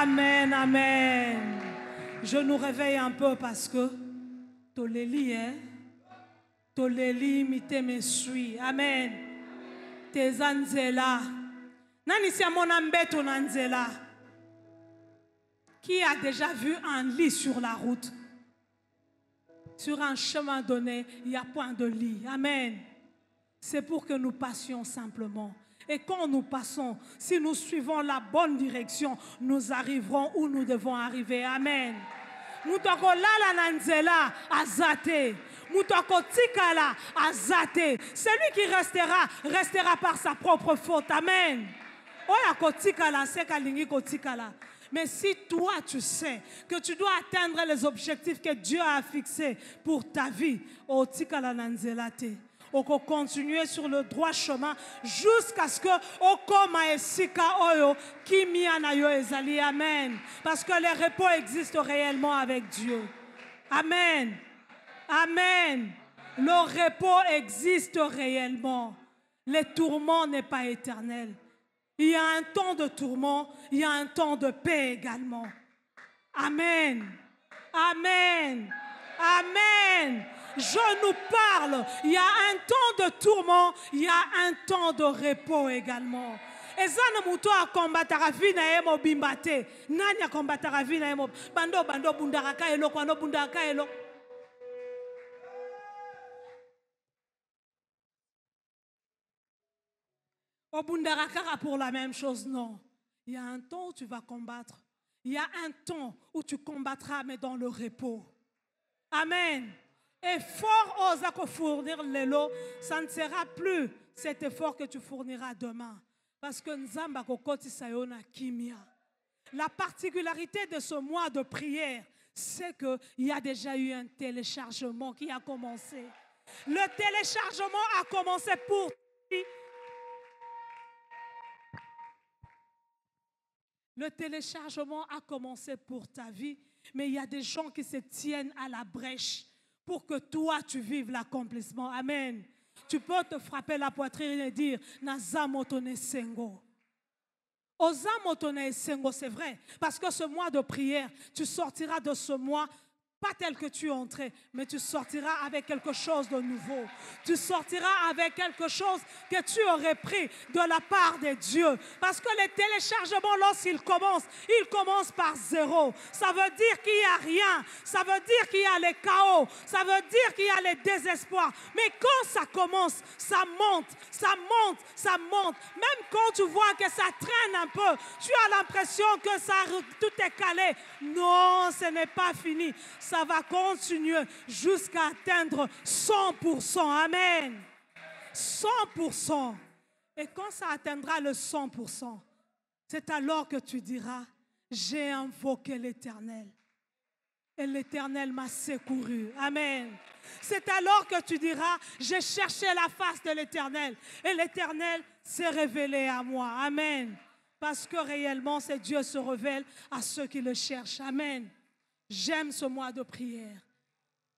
Amen, amen. Je nous réveille un peu parce que Toleli, hein? Toleli, mité me suis. Amen. Tes Nani si ton anzela. Qui a déjà vu un lit sur la route? Sur un chemin donné, il n'y a point de lit. Amen. C'est pour que nous passions simplement. Et quand nous passons, si nous suivons la bonne direction, nous arriverons où nous devons arriver. Amen. Nous lala nanzela azate. Mutoko tikala azate. celui qui restera restera par sa propre faute amen Oya kotikala, sekalingi kotikala Mais si toi, tu sais que tu dois atteindre les objectifs que Dieu a fixés pour ta vie, oh, tikala te peut continuer sur le droit chemin jusqu'à ce que esika oyo oh, kimia na ezali amen parce que les repos existent réellement avec Dieu amen amen le repos existe réellement les tourments n'est pas éternel il y a un temps de tourment, il y a un temps de paix également. Amen. Amen. Amen je nous parle. Il y a un temps de tourment, il y a un temps de repos également. eza na moto akombataka vi na ye mobimba te nani akombataka vi naemob. bando bando bundaraka ka eloko bando obundaka Au eloko oh, pour la même chose non il y a un temps où tu vas combattre il y a un temps où tu combattras mais dans le repos amen effort osa que fournir lots, ça ne sera plus cet effort que tu fourniras demain. Parce que Nzamba Kokoti Sayona Kimia. La particularité de ce mois de prière, c'est qu'il y a déjà eu un téléchargement qui a commencé. Le téléchargement a commencé pour toi. Le téléchargement a commencé pour ta vie, mais il y a des gens qui se tiennent à la brèche pour que toi, tu vives l'accomplissement. Amen. Tu peux te frapper la poitrine et dire, Nazamotone Sengo. Osamotone Sengo, c'est vrai. Parce que ce mois de prière, tu sortiras de ce mois pas tel que tu es entré, mais tu sortiras avec quelque chose de nouveau. Tu sortiras avec quelque chose que tu aurais pris de la part de Dieu. Parce que les téléchargements, lorsqu'ils commencent, ils commencent par zéro. Ça veut dire qu'il n'y a rien. Ça veut dire qu'il y a le chaos. Ça veut dire qu'il y a le désespoir. Mais quand ça commence, ça monte, ça monte, ça monte. Même quand tu vois que ça traîne un peu, tu as l'impression que ça, tout est calé. Non, ce n'est pas fini ça va continuer jusqu'à atteindre 100%. Amen. 100%. Et quand ça atteindra le 100%, c'est alors que tu diras, j'ai invoqué l'Éternel. Et l'Éternel m'a secouru. Amen. C'est alors que tu diras, j'ai cherché la face de l'Éternel. Et l'Éternel s'est révélé à moi. Amen. Parce que réellement, c'est Dieu se révèle à ceux qui le cherchent. Amen. J'aime ce mois de prière.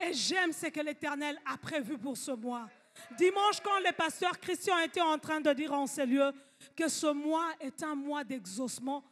Et j'aime ce que l'Éternel a prévu pour ce mois. Dimanche, quand les pasteurs Christian étaient en train de dire en ces lieux que ce mois est un mois d'exaucement,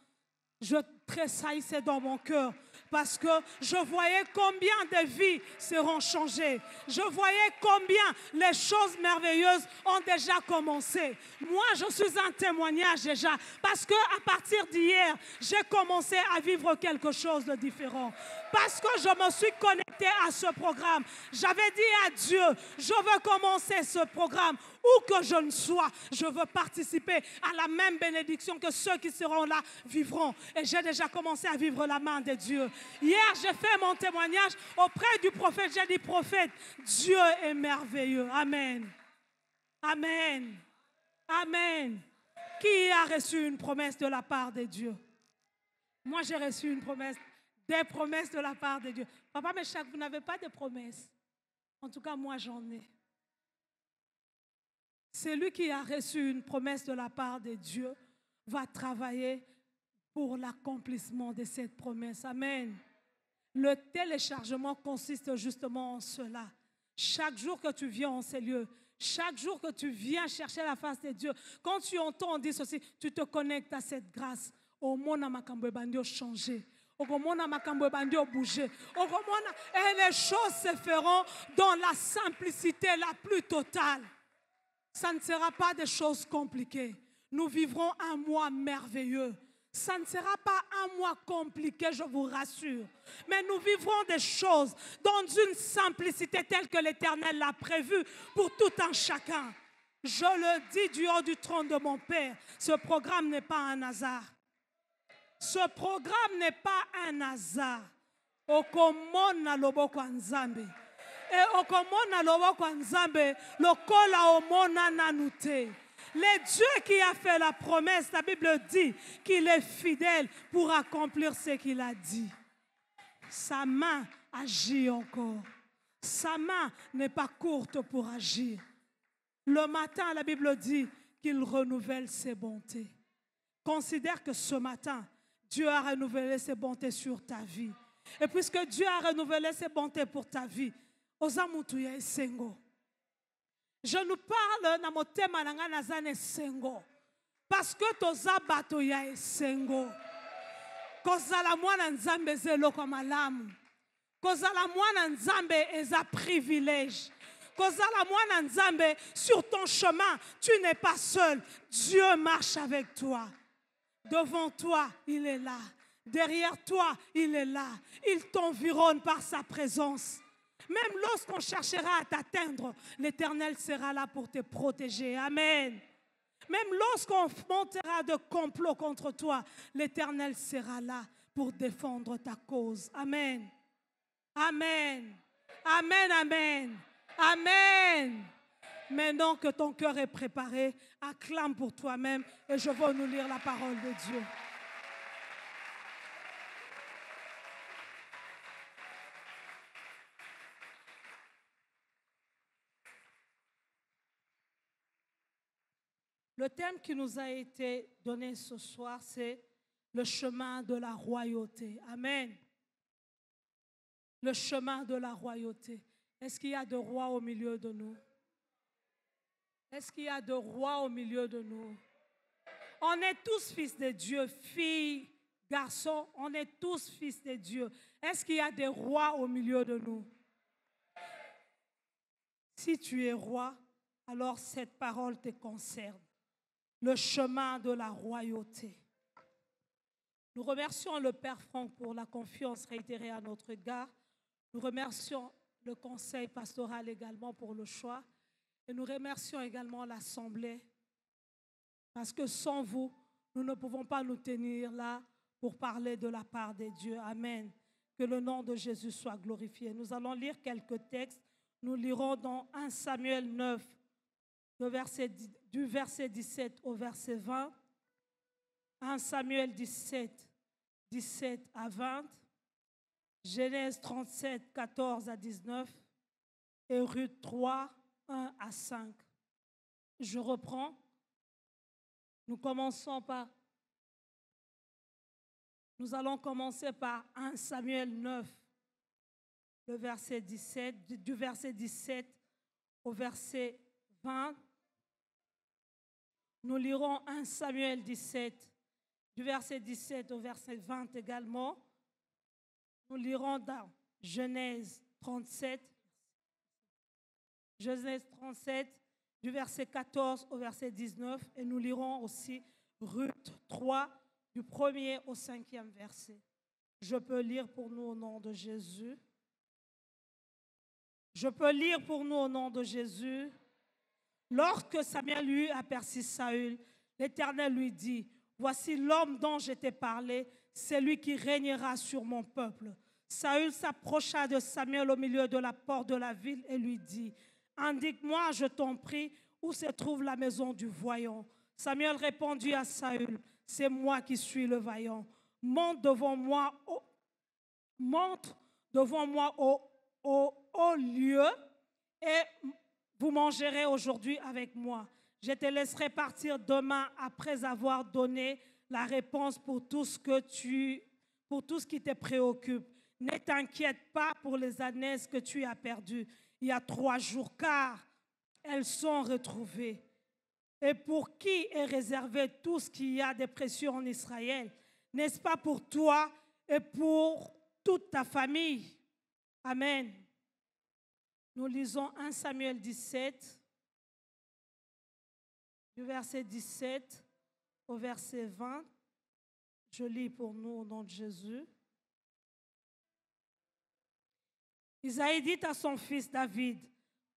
je tressaillissais dans mon cœur parce que je voyais combien de vies seront changées. Je voyais combien les choses merveilleuses ont déjà commencé. Moi, je suis un témoignage déjà parce que à partir d'hier, j'ai commencé à vivre quelque chose de différent parce que je me suis connecté à ce programme. J'avais dit à Dieu, je veux commencer ce programme. Où que je ne sois, je veux participer à la même bénédiction que ceux qui seront là vivront. Et j'ai déjà commencé à vivre la main de Dieu. Hier, j'ai fait mon témoignage auprès du prophète. J'ai dit, prophète, Dieu est merveilleux. Amen. Amen. Amen. Qui a reçu une promesse de la part de Dieu Moi, j'ai reçu une promesse des promesses de la part de Dieu. Papa mais vous n'avez pas de promesses. En tout cas, moi, j'en ai. Celui qui a reçu une promesse de la part de Dieu va travailler pour l'accomplissement de cette promesse. Amen. Le téléchargement consiste justement en cela. Chaque jour que tu viens en ces lieux, chaque jour que tu viens chercher la face de Dieu, quand tu entends dire ceci, tu te connectes à cette grâce. Au monde, à ben, changé et eh, les choses se feront dans la simplicité la plus totale ça ne sera pas des choses compliquées nous vivrons un mois merveilleux ça ne sera pas un mois compliqué, je vous rassure. Mais nous vivrons des choses dans une simplicité telle que l'Éternel l'a prévue pour tout un chacun. Je le dis du haut du trône de mon Père, ce programme n'est pas un hasard. Ce programme n'est pas un hasard. okomona loboko eh, Le Dieu qui a fait la promesse, la Bible dit qu'il est fidèle pour accomplir ce qu'il a dit. Sa main agit encore. Sa main n'est pas courte pour agir. Le matin, la Bible dit qu'il renouvelle ses bontés. Considère que ce matin, Dieu a renouvelé ses bontés sur ta vie. Et puisque Dieu a renouvelé ses bontés pour ta vie, ozamutuya esengo. Je nous parle na motema na zane sengo. Parce que toza bato ya esengo. Kozala mwana nzambe zeloko malamu. Kozala mwana nzambe eza privilège. Kozala mwana nzambe sur ton chemin, tu n'es pas seul. Dieu marche avec toi. Devant toi, il est là. Derrière toi, il est là. Il t'environne par sa présence. Même lorsqu'on cherchera à t'atteindre, l'Éternel sera là pour te protéger. Amen. Même lorsqu'on montera de complots contre toi, l'Éternel sera là pour défendre ta cause. Amen. Amen. Amen. Amen. Amen. Maintenant que ton cœur est préparé, acclame pour toi-même et je vais nous lire la parole de Dieu. Le thème qui nous a été donné ce soir, c'est le chemin de la royauté. Amen. Le chemin de la royauté. Est-ce qu'il y a de rois au milieu de nous? Est-ce qu'il y a de rois au milieu de nous On est tous fils de Dieu, filles, garçons, on est tous fils de Dieu. Est-ce qu'il y a des rois au milieu de nous Si tu es roi, alors cette parole te concerne. Le chemin de la royauté. Nous remercions le Père Franck pour la confiance réitérée à notre égard. Nous remercions le Conseil pastoral également pour le choix. Et nous remercions également l'Assemblée, parce que sans vous, nous ne pouvons pas nous tenir là pour parler de la part des dieux. Amen. Que le nom de Jésus soit glorifié. Nous allons lire quelques textes. Nous lirons dans 1 Samuel 9, du verset 17 au verset 20. 1 Samuel 17, 17 à 20. Genèse 37, 14 à 19. Et Ruth 3, 1 à 5. Je reprends. Nous commençons par... Nous allons commencer par 1 Samuel 9, le verset 17, du verset 17 au verset 20. Nous lirons 1 Samuel 17, du verset 17 au verset 20 également. Nous lirons dans Genèse 37, Genèse 37, du verset 14 au verset 19, et nous lirons aussi Ruth 3, du 1er au 5e verset. Je peux lire pour nous au nom de Jésus. Je peux lire pour nous au nom de Jésus. Lorsque Samuel eut aperçu Saül, l'Éternel lui dit, Voici l'homme dont je parlé, c'est lui qui régnera sur mon peuple. Saül s'approcha de Samuel au milieu de la porte de la ville et lui dit, Indique-moi, je t'en prie, où se trouve la maison du voyant. Samuel répondit à Saül, c'est moi qui suis le vaillant. Monte devant moi, au, monte devant moi au, lieu et vous mangerez aujourd'hui avec moi. Je te laisserai partir demain après avoir donné la réponse pour tout ce que tu, pour tout ce qui te préoccupe. Ne t'inquiète pas pour les années que tu as perdues il y a trois jours, car elles sont retrouvées. Et pour qui est réservé tout ce qu'il y a de précieux en Israël N'est-ce pas pour toi et pour toute ta famille Amen. Nous lisons 1 Samuel 17, du verset 17 au verset 20. Je lis pour nous au nom de Jésus. Isaïe dit à son fils David,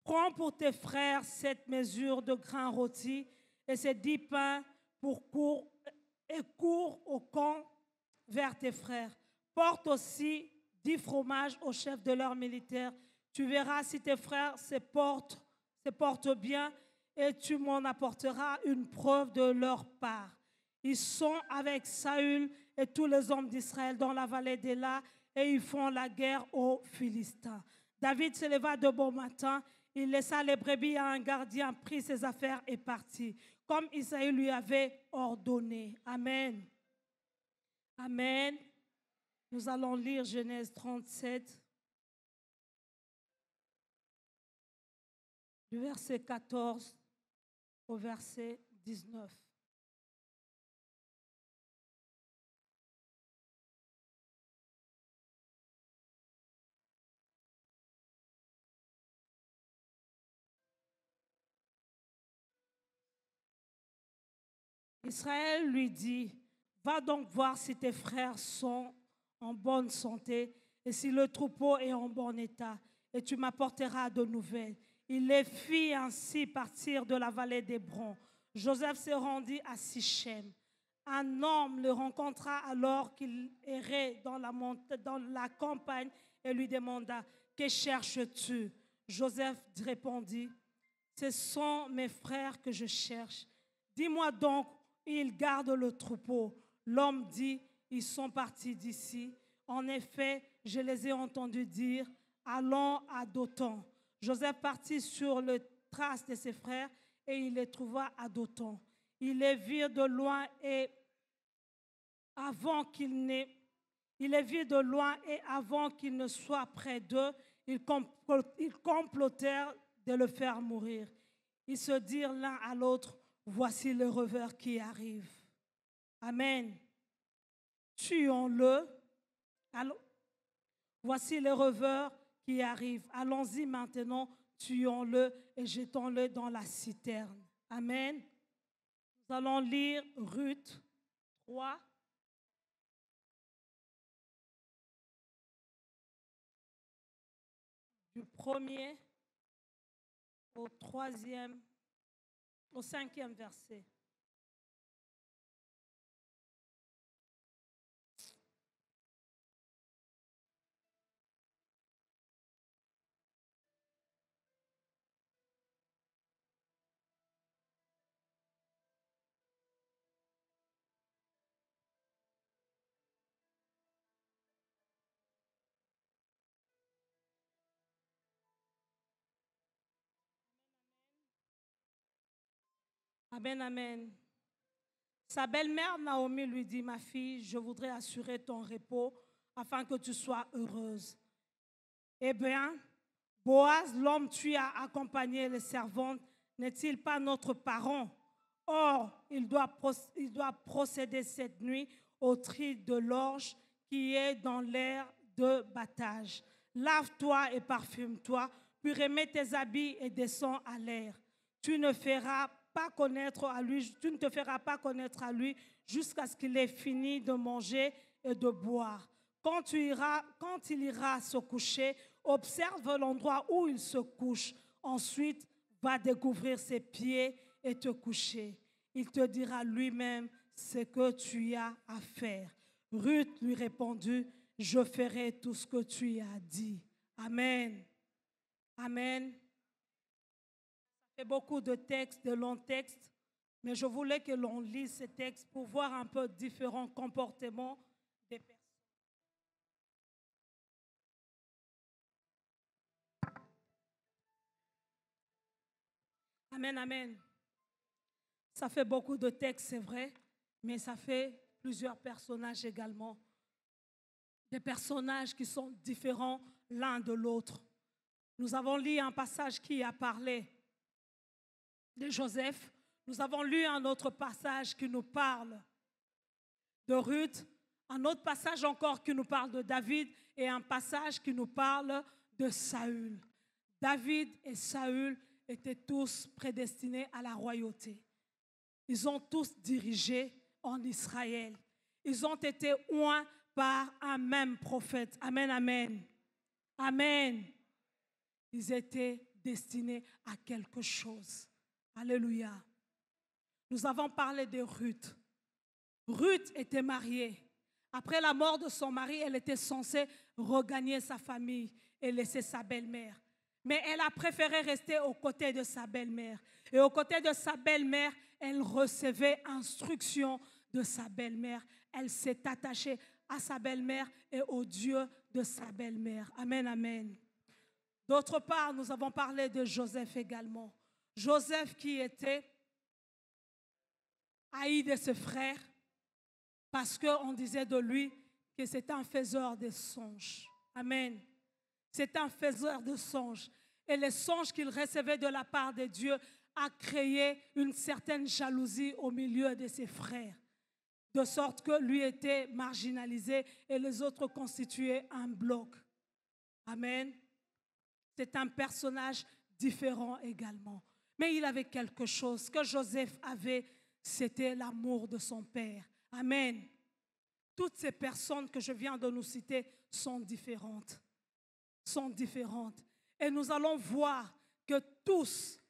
prends pour tes frères cette mesure de grains rôti et ces dix pains pour cours et cours au camp vers tes frères. Porte aussi dix fromages au chef de leur militaire. Tu verras si tes frères se portent, se portent bien et tu m'en apporteras une preuve de leur part. Ils sont avec Saül et tous les hommes d'Israël dans la vallée d'Ela et ils font la guerre aux Philistins. David se leva de bon matin, il laissa les brebis à un gardien, prit ses affaires et partit, comme Isaïe lui avait ordonné. Amen. Amen. Nous allons lire Genèse 37, du verset 14 au verset 19. Israël lui dit, va donc voir si tes frères sont en bonne santé et si le troupeau est en bon état, et tu m'apporteras de nouvelles. Il les fit ainsi partir de la vallée d'Hébron. Joseph se rendit à Sichem. Un homme le rencontra alors qu'il errait dans la, dans la campagne et lui demanda, Que cherches-tu Joseph répondit, Ce sont mes frères que je cherche. Dis-moi donc ils gardent le troupeau. L'homme dit, ils sont partis d'ici. En effet, je les ai entendus dire, allons à Dothan. Joseph partit sur le trace de ses frères et il les trouva à Dothan. Il les vit de loin et avant qu'il il les de loin et avant qu'ils ne soit près d'eux, ils, complotèrent de le faire mourir. Ils se dirent l'un à l'autre, voici le reveur qui arrive. Amen. Tuons-le. Allons. Voici le reveur qui arrive. Allons-y maintenant, tuons-le et jetons-le dans la citerne. Amen. Nous allons lire Ruth 3. Du premier au troisième au cinquième verset. amen. Sa belle-mère Naomi lui dit, ma fille, je voudrais assurer ton repos afin que tu sois heureuse. Eh bien, Boaz, l'homme tu as accompagné les servantes, n'est-il pas notre parent Or, il doit, doit procéder cette nuit au tri de l'orge qui est dans l'air de battage. Lave-toi et parfume-toi, puis remets tes habits et descends à l'air. Tu ne feras connaître à lui, tu ne te feras pas connaître à lui jusqu'à ce qu'il ait fini de manger et de boire. Quand, tu iras, quand il ira se coucher, observe l'endroit où il se couche. Ensuite, va découvrir ses pieds et te coucher. Il te dira lui-même ce que tu as à faire. Ruth lui répondit, je ferai tout ce que tu as dit. Amen. Amen fait beaucoup de textes, de longs textes, mais je voulais que l'on lise ces textes pour voir un peu différents comportements des personnes. Amen, amen. Ça fait beaucoup de textes, c'est vrai, mais ça fait plusieurs personnages également. Des personnages qui sont différents l'un de l'autre. Nous avons lu un passage qui a parlé de Joseph, nous avons lu un autre passage qui nous parle de Ruth, un autre passage encore qui nous parle de David et un passage qui nous parle de Saül. David et Saül étaient tous prédestinés à la royauté. Ils ont tous dirigé en Israël. Ils ont été oints par un même prophète. Amen, amen. Amen. Ils étaient destinés à quelque chose. Alléluia. Nous avons parlé de Ruth. Ruth était mariée. Après la mort de son mari, elle était censée regagner sa famille et laisser sa belle-mère. Mais elle a préféré rester aux côtés de sa belle-mère. Et aux côtés de sa belle-mère, elle recevait instruction de sa belle-mère. Elle s'est attachée à sa belle-mère et au Dieu de sa belle-mère. Amen, amen. D'autre part, nous avons parlé de Joseph également. Joseph qui était haï de ses frères parce qu'on disait de lui que c'est un faiseur de songes. Amen. C'est un faiseur de songes. Et les songes qu'il recevait de la part de Dieu a créé une certaine jalousie au milieu de ses frères, de sorte que lui était marginalisé et les autres constituaient un bloc. Amen. C'est un personnage différent également. Mais il avait quelque chose que Joseph avait, c'était l'amour de son père. Amen. Toutes ces personnes que je viens de nous citer sont différentes. Sont différentes. Et nous allons voir que tous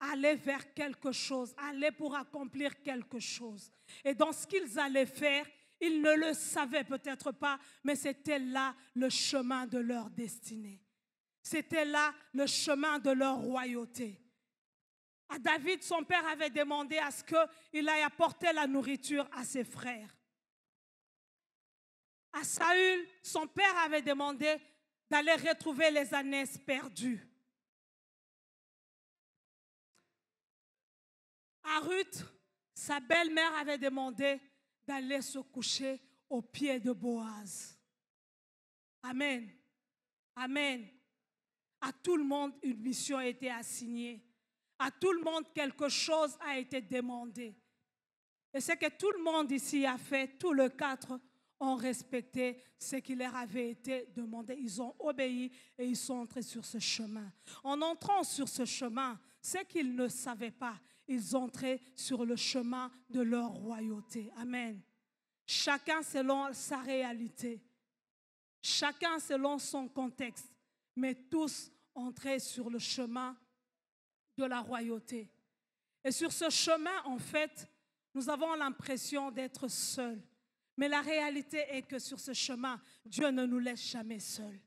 allaient vers quelque chose, allaient pour accomplir quelque chose. Et dans ce qu'ils allaient faire, ils ne le savaient peut-être pas, mais c'était là le chemin de leur destinée. C'était là le chemin de leur royauté. À David, son père avait demandé à ce qu'il aille apporter la nourriture à ses frères. À Saül, son père avait demandé d'aller retrouver les années perdues. À Ruth, sa belle-mère avait demandé d'aller se coucher aux pieds de Boaz. Amen. Amen. À tout le monde, une mission était assignée. À tout le monde, quelque chose a été demandé. Et ce que tout le monde ici a fait, tous les quatre ont respecté ce qui leur avait été demandé. Ils ont obéi et ils sont entrés sur ce chemin. En entrant sur ce chemin, ce qu'ils ne savaient pas, ils entraient sur le chemin de leur royauté. Amen. Chacun selon sa réalité, chacun selon son contexte, mais tous entraient sur le chemin de la royauté. Et sur ce chemin, en fait, nous avons l'impression d'être seuls. Mais la réalité est que sur ce chemin, Dieu ne nous laisse jamais seuls.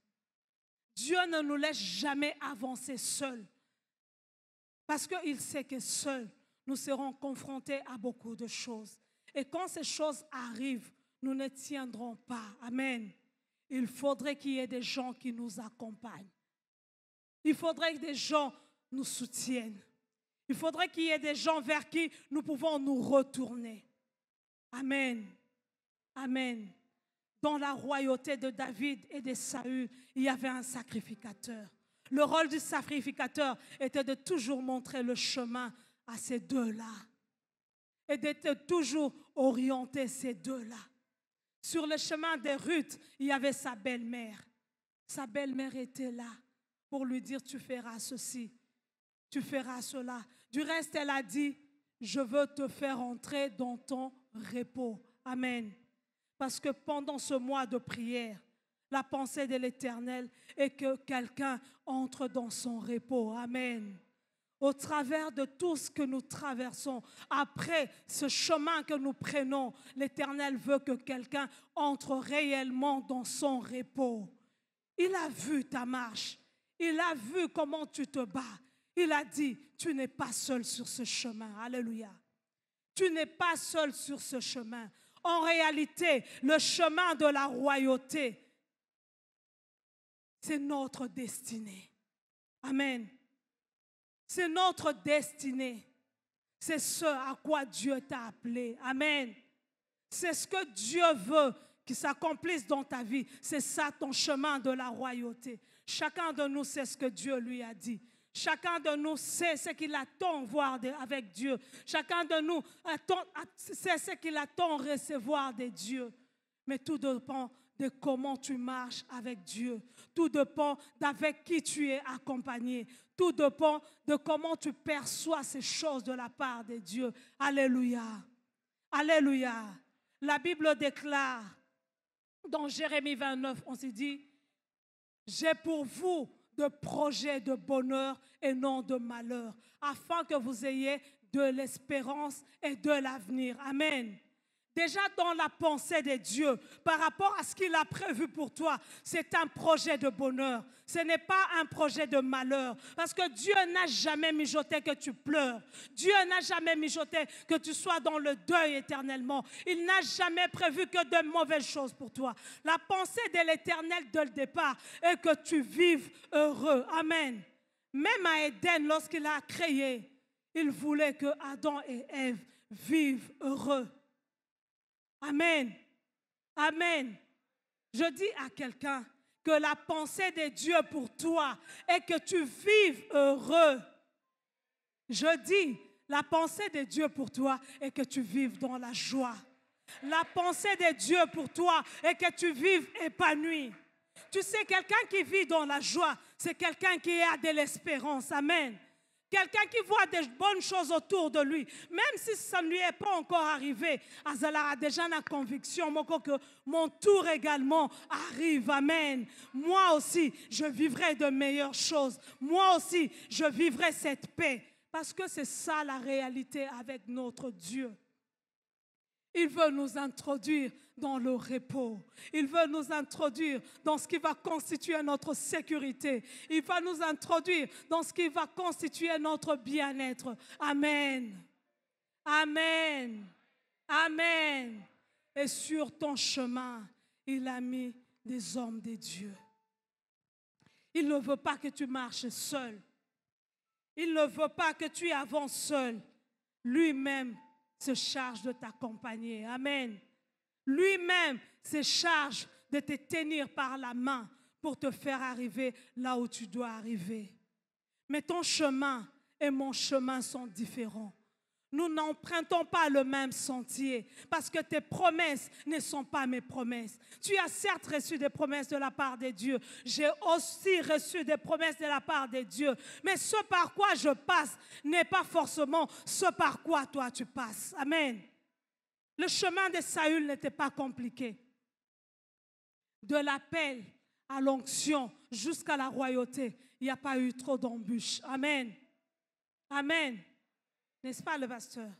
Dieu ne nous laisse jamais avancer seuls. Parce qu'il sait que seuls, nous serons confrontés à beaucoup de choses. Et quand ces choses arrivent, nous ne tiendrons pas. Amen. Il faudrait qu'il y ait des gens qui nous accompagnent. Il faudrait que des gens nous soutiennent. Il faudrait qu'il y ait des gens vers qui nous pouvons nous retourner. Amen. Amen. Dans la royauté de David et de Saül, il y avait un sacrificateur. Le rôle du sacrificateur était de toujours montrer le chemin à ces deux-là et d'être toujours orienter ces deux-là. Sur le chemin des Ruth, il y avait sa belle-mère. Sa belle-mère était là pour lui dire tu feras ceci, tu feras cela. Du reste, elle a dit, je veux te faire entrer dans ton repos. Amen. Parce que pendant ce mois de prière, la pensée de l'Éternel est que quelqu'un entre dans son repos. Amen. Au travers de tout ce que nous traversons, après ce chemin que nous prenons, l'Éternel veut que quelqu'un entre réellement dans son repos. Il a vu ta marche. Il a vu comment tu te bats. Il a dit, tu n'es pas seul sur ce chemin. Alléluia. Tu n'es pas seul sur ce chemin. En réalité, le chemin de la royauté, c'est notre destinée. Amen. C'est notre destinée. C'est ce à quoi Dieu t'a appelé. Amen. C'est ce que Dieu veut qui s'accomplisse dans ta vie. C'est ça ton chemin de la royauté. Chacun de nous sait ce que Dieu lui a dit. Chacun de nous sait ce qu'il attend voir avec Dieu. Chacun de nous attend, sait ce qu'il attend recevoir de Dieu. Mais tout dépend de comment tu marches avec Dieu. Tout dépend d'avec qui tu es accompagné. Tout dépend de comment tu perçois ces choses de la part de Dieu. Alléluia. Alléluia. La Bible déclare dans Jérémie 29, on se dit, j'ai pour vous de projets de bonheur et non de malheur, afin que vous ayez de l'espérance et de l'avenir. Amen déjà dans la pensée de Dieu par rapport à ce qu'il a prévu pour toi. C'est un projet de bonheur. Ce n'est pas un projet de malheur. Parce que Dieu n'a jamais mijoté que tu pleures. Dieu n'a jamais mijoté que tu sois dans le deuil éternellement. Il n'a jamais prévu que de mauvaises choses pour toi. La pensée de l'éternel de le départ est que tu vives heureux. Amen. Même à Éden, lorsqu'il a créé, il voulait que Adam et Ève vivent heureux. Amen. Amen. Je dis à quelqu'un que la pensée de Dieu pour toi est que tu vives heureux. Je dis, la pensée de Dieu pour toi est que tu vives dans la joie. La pensée de Dieu pour toi est que tu vives épanoui. Tu sais, quelqu'un qui vit dans la joie, c'est quelqu'un qui a de l'espérance. Amen. Quelqu'un qui voit des bonnes choses autour de lui, même si ça ne lui est pas encore arrivé, Azala a déjà la conviction que mon tour également arrive. Amen. Moi aussi, je vivrai de meilleures choses. Moi aussi, je vivrai cette paix. Parce que c'est ça la réalité avec notre Dieu. Il veut nous introduire dans le repos. Il veut nous introduire dans ce qui va constituer notre sécurité. Il va nous introduire dans ce qui va constituer notre bien-être. Amen. Amen. Amen. Et sur ton chemin, il a mis des hommes, des dieux. Il ne veut pas que tu marches seul. Il ne veut pas que tu avances seul. Lui-même se charge de t'accompagner. Amen. Lui-même se charge de te tenir par la main pour te faire arriver là où tu dois arriver. Mais ton chemin et mon chemin sont différents. Nous n'empruntons pas le même sentier parce que tes promesses ne sont pas mes promesses. Tu as certes reçu des promesses de la part des Dieu. J'ai aussi reçu des promesses de la part des Dieu. Mais ce par quoi je passe n'est pas forcément ce par quoi toi tu passes. Amen. Le chemin de Saül n'était pas compliqué. De l'appel à l'onction jusqu'à la royauté, il n'y a pas eu trop d'embûches. Amen. Amen. N'est-ce pas, le pasteur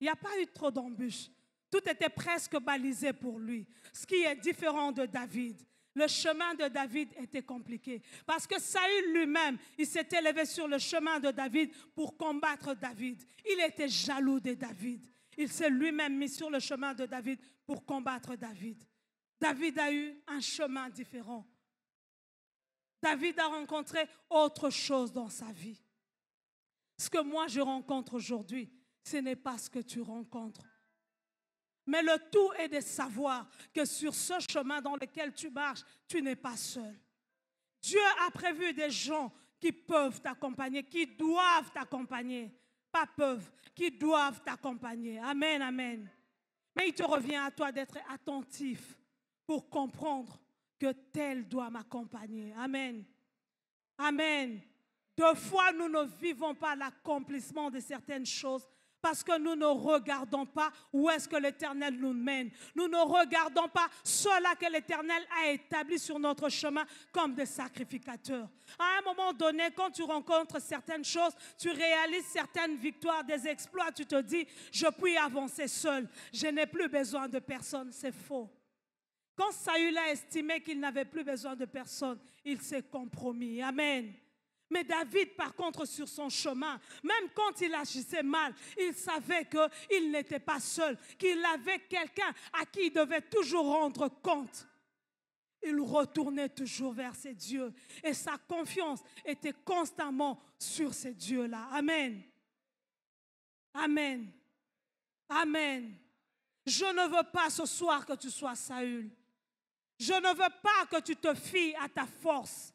Il n'y a pas eu trop d'embûches. Tout était presque balisé pour lui. Ce qui est différent de David. Le chemin de David était compliqué. Parce que Saül lui-même, il s'était élevé sur le chemin de David pour combattre David. Il était jaloux de David. Il s'est lui-même mis sur le chemin de David pour combattre David. David a eu un chemin différent. David a rencontré autre chose dans sa vie. Ce que moi je rencontre aujourd'hui, ce n'est pas ce que tu rencontres. Mais le tout est de savoir que sur ce chemin dans lequel tu marches, tu n'es pas seul. Dieu a prévu des gens qui peuvent t'accompagner, qui doivent t'accompagner. Pas peuvent, qui doivent t'accompagner. Amen, amen. Mais il te revient à toi d'être attentif pour comprendre que tel doit m'accompagner. Amen. Amen. Deux fois, nous ne vivons pas l'accomplissement de certaines choses parce que nous ne regardons pas où est-ce que l'Éternel nous mène. Nous ne regardons pas cela que l'Éternel a établi sur notre chemin comme des sacrificateurs. À un moment donné, quand tu rencontres certaines choses, tu réalises certaines victoires, des exploits, tu te dis, je puis avancer seul, je n'ai plus besoin de personne, c'est faux. Quand Saül a estimé qu'il n'avait plus besoin de personne, il s'est compromis. Amen. Mais David, par contre, sur son chemin, même quand il agissait mal, il savait qu'il n'était pas seul, qu'il avait quelqu'un à qui il devait toujours rendre compte. Il retournait toujours vers ses dieux et sa confiance était constamment sur ces dieux-là. Amen. Amen. Amen. Je ne veux pas ce soir que tu sois Saül. Je ne veux pas que tu te fies à ta force.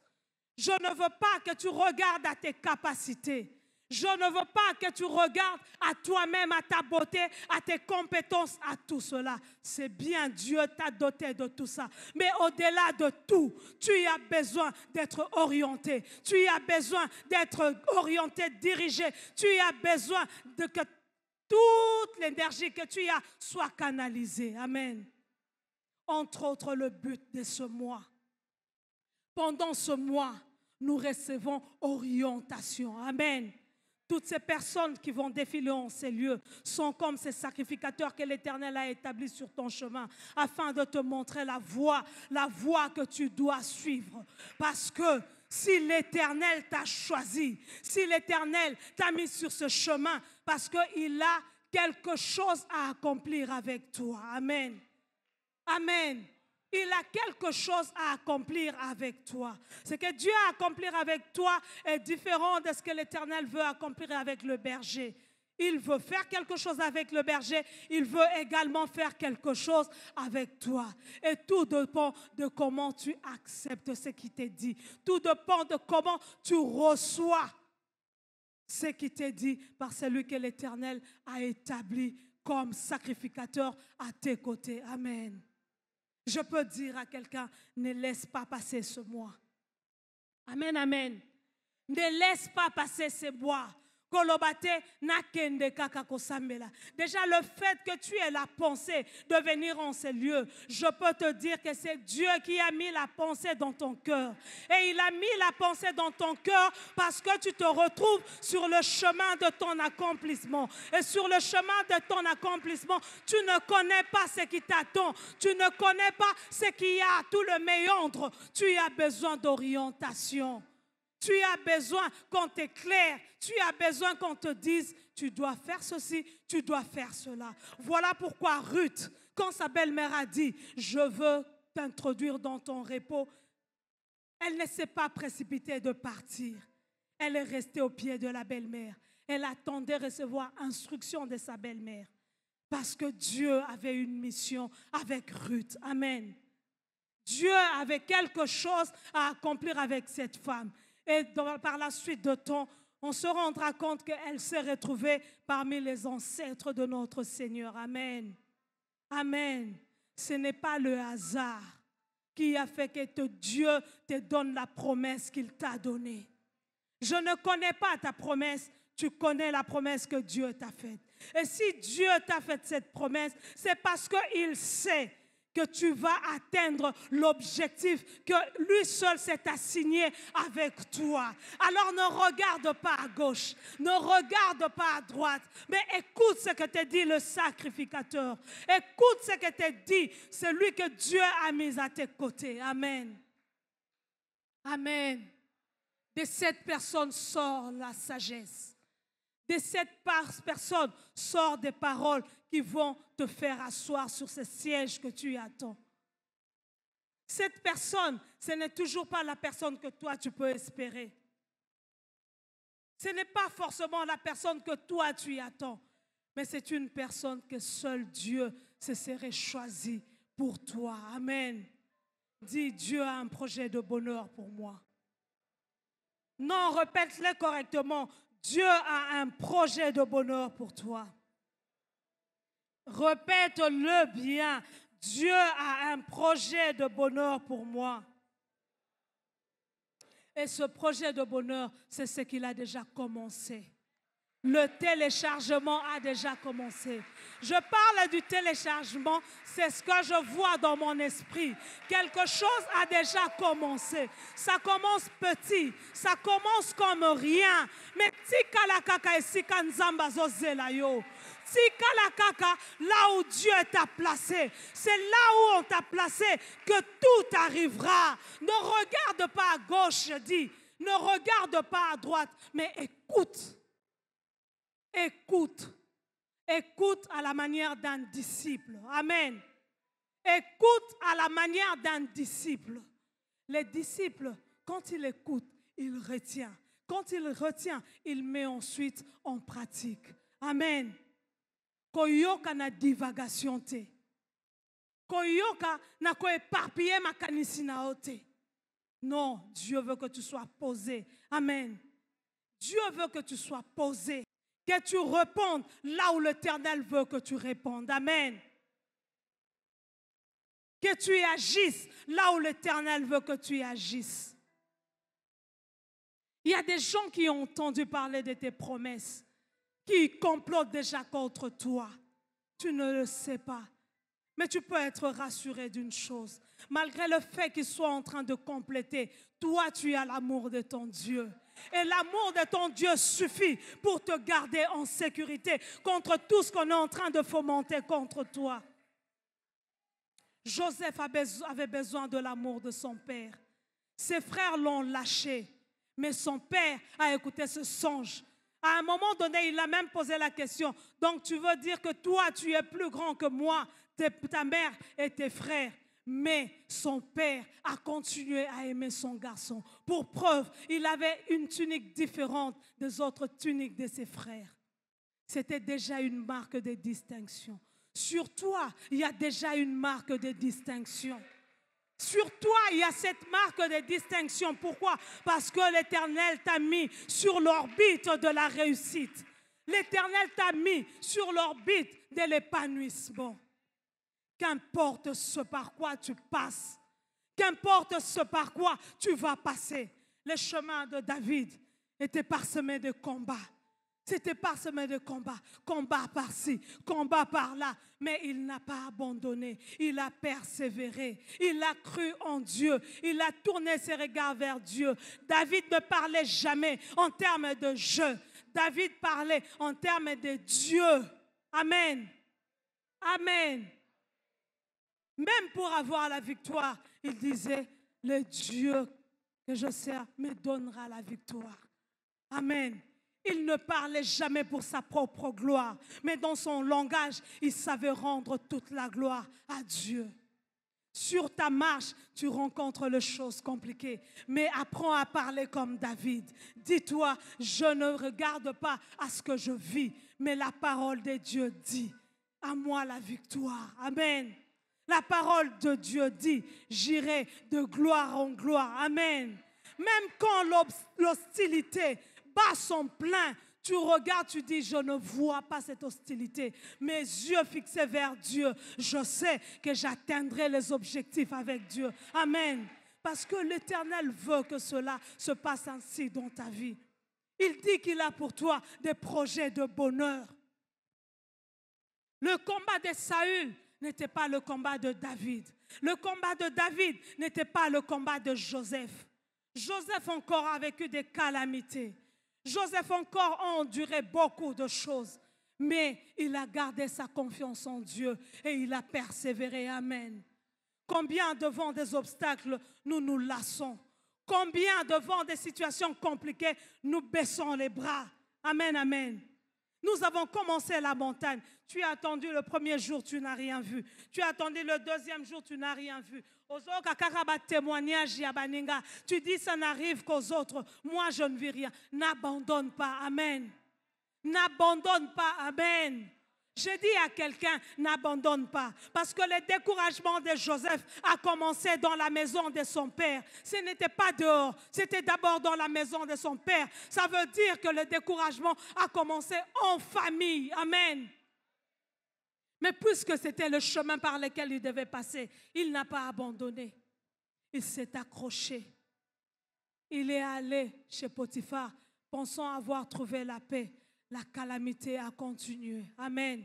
Je ne veux pas que tu regardes à tes capacités. Je ne veux pas que tu regardes à toi-même, à ta beauté, à tes compétences, à tout cela. C'est bien, Dieu t'a doté de tout ça. Mais au-delà de tout, tu as besoin d'être orienté. Tu as besoin d'être orienté, dirigé. Tu as besoin de que toute l'énergie que tu as soit canalisée. Amen. Entre autres, le but de ce mois. Pendant ce mois, nous recevons orientation. Amen. Toutes ces personnes qui vont défiler en ces lieux sont comme ces sacrificateurs que l'Éternel a établis sur ton chemin afin de te montrer la voie, la voie que tu dois suivre. Parce que si l'Éternel t'a choisi, si l'Éternel t'a mis sur ce chemin, parce qu'il a quelque chose à accomplir avec toi. Amen. Amen. Il a quelque chose à accomplir avec toi. Ce que Dieu a accomplir avec toi est différent de ce que l'Éternel veut accomplir avec le berger. Il veut faire quelque chose avec le berger, il veut également faire quelque chose avec toi. Et tout dépend de comment tu acceptes ce qui t'est dit. Tout dépend de comment tu reçois ce qui t'est dit par celui que l'Éternel a établi comme sacrificateur à tes côtés. Amen. Je peux dire à quelqu'un, ne laisse pas passer ce mois. Amen, amen. Ne laisse pas passer ce mois. Déjà le fait que tu aies la pensée de venir en ces lieux, je peux te dire que c'est Dieu qui a mis la pensée dans ton cœur. Et il a mis la pensée dans ton cœur parce que tu te retrouves sur le chemin de ton accomplissement. Et sur le chemin de ton accomplissement, tu ne connais pas ce qui t'attend. Tu ne connais pas ce qu'il y a, tout le méandre. Tu as besoin d'orientation. Tu as besoin qu'on t'éclaire. Tu as besoin qu'on te dise, tu dois faire ceci, tu dois faire cela. Voilà pourquoi Ruth, quand sa belle-mère a dit, je veux t'introduire dans ton repos, elle ne s'est pas précipitée de partir. Elle est restée au pied de la belle-mère. Elle attendait recevoir instruction de sa belle-mère. Parce que Dieu avait une mission avec Ruth. Amen. Dieu avait quelque chose à accomplir avec cette femme. Et par la suite de temps, on se rendra compte qu'elle s'est retrouvée parmi les ancêtres de notre Seigneur. Amen. Amen. Ce n'est pas le hasard qui a fait que Dieu te donne la promesse qu'il t'a donnée. Je ne connais pas ta promesse, tu connais la promesse que Dieu t'a faite. Et si Dieu t'a faite cette promesse, c'est parce qu'il sait que tu vas atteindre l'objectif que lui seul s'est assigné avec toi. Alors ne regarde pas à gauche, ne regarde pas à droite, mais écoute ce que te dit le sacrificateur. Écoute ce que te dit celui que Dieu a mis à tes côtés. Amen. Amen. De cette personne sort la sagesse de cette personne sort des paroles qui vont te faire asseoir sur ce siège que tu attends. Cette personne, ce n'est toujours pas la personne que toi tu peux espérer. Ce n'est pas forcément la personne que toi tu attends, mais c'est une personne que seul Dieu se serait choisi pour toi. Amen. Dis Dieu a un projet de bonheur pour moi. Non, répète-le correctement. Dieu a un projet de bonheur pour toi. Répète-le bien. Dieu a un projet de bonheur pour moi. Et ce projet de bonheur, c'est ce qu'il a déjà commencé le téléchargement a déjà commencé. Je parle du téléchargement, c'est ce que je vois dans mon esprit. Quelque chose a déjà commencé. Ça commence petit, ça commence comme rien. Mais Tika yo. kaka, là où Dieu t'a placé, c'est là où on t'a placé que tout arrivera. Ne regarde pas à gauche, je dis. Ne regarde pas à droite, mais écoute Écoute. Écoute à la manière d'un disciple. Amen. Écoute à la manière d'un disciple. Les disciples, quand ils écoutent, ils retiennent. Quand ils retiennent, ils mettent ensuite en pratique. Amen. koyoka na divagation koyoka na na kanisinaote. non dieu veut que tu sois posé amen dieu veut que tu sois posé que tu répondes là où l'Éternel veut que tu répondes. Amen. Que tu agisses là où l'Éternel veut que tu agisses. Il y a des gens qui ont entendu parler de tes promesses, qui complotent déjà contre toi. Tu ne le sais pas. Mais tu peux être rassuré d'une chose. Malgré le fait qu'ils soient en train de compléter, toi, tu as l'amour de ton Dieu. Et l'amour de ton Dieu suffit pour te garder en sécurité contre tout ce qu'on est en train de fomenter contre toi. Joseph avait besoin de l'amour de son père. Ses frères l'ont lâché, mais son père a écouté ce songe. À un moment donné, il a même posé la question. Donc tu veux dire que toi, tu es plus grand que moi, ta mère et tes frères. Mais son père a continué à aimer son garçon. Pour preuve, il avait une tunique différente des autres tuniques de ses frères. C'était déjà une marque de distinction. Sur toi, il y a déjà une marque de distinction. Sur toi, il y a cette marque de distinction. Pourquoi Parce que l'Éternel t'a mis sur l'orbite de la réussite. L'Éternel t'a mis sur l'orbite de l'épanouissement. Qu'importe ce par quoi tu passes, qu'importe ce par quoi tu vas passer, Le chemin de David était parsemé de combats. C'était parsemé de combats, combat par-ci, combat par-là, mais il n'a pas abandonné, il a persévéré, il a cru en Dieu, il a tourné ses regards vers Dieu. David ne parlait jamais en termes de je, David parlait en termes de Dieu. Amen. Amen. Même pour avoir la victoire, il disait, le Dieu que je sers me donnera la victoire. Amen. Il ne parlait jamais pour sa propre gloire, mais dans son langage, il savait rendre toute la gloire à Dieu. Sur ta marche, tu rencontres les choses compliquées, mais apprends à parler comme David. Dis-toi, je ne regarde pas à ce que je vis, mais la parole de Dieu dit, à moi la victoire. Amen. La parole de Dieu dit, j'irai de gloire en gloire. Amen. Même quand l'hostilité bat son plein, tu regardes, tu dis, je ne vois pas cette hostilité. Mes yeux fixés vers Dieu, je sais que j'atteindrai les objectifs avec Dieu. Amen. Parce que l'Éternel veut que cela se passe ainsi dans ta vie. Il dit qu'il a pour toi des projets de bonheur. Le combat de Saül n'était pas le combat de David. Le combat de David n'était pas le combat de Joseph. Joseph encore a vécu des calamités. Joseph encore a enduré beaucoup de choses. Mais il a gardé sa confiance en Dieu et il a persévéré. Amen. Combien devant des obstacles nous nous lassons. Combien devant des situations compliquées nous baissons les bras. Amen, amen. Nous avons commencé la montagne. Tu as attendu le premier jour, tu n'as rien vu. Tu as attendu le deuxième jour, tu n'as rien vu. Tu dis ça n'arrive qu'aux autres. Moi, je ne vis rien. N'abandonne pas. Amen. N'abandonne pas. Amen. J'ai dit à quelqu'un, n'abandonne pas. Parce que le découragement de Joseph a commencé dans la maison de son père. Ce n'était pas dehors, c'était d'abord dans la maison de son père. Ça veut dire que le découragement a commencé en famille. Amen. Mais puisque c'était le chemin par lequel il devait passer, il n'a pas abandonné. Il s'est accroché. Il est allé chez Potiphar pensant avoir trouvé la paix la calamité a continué. Amen.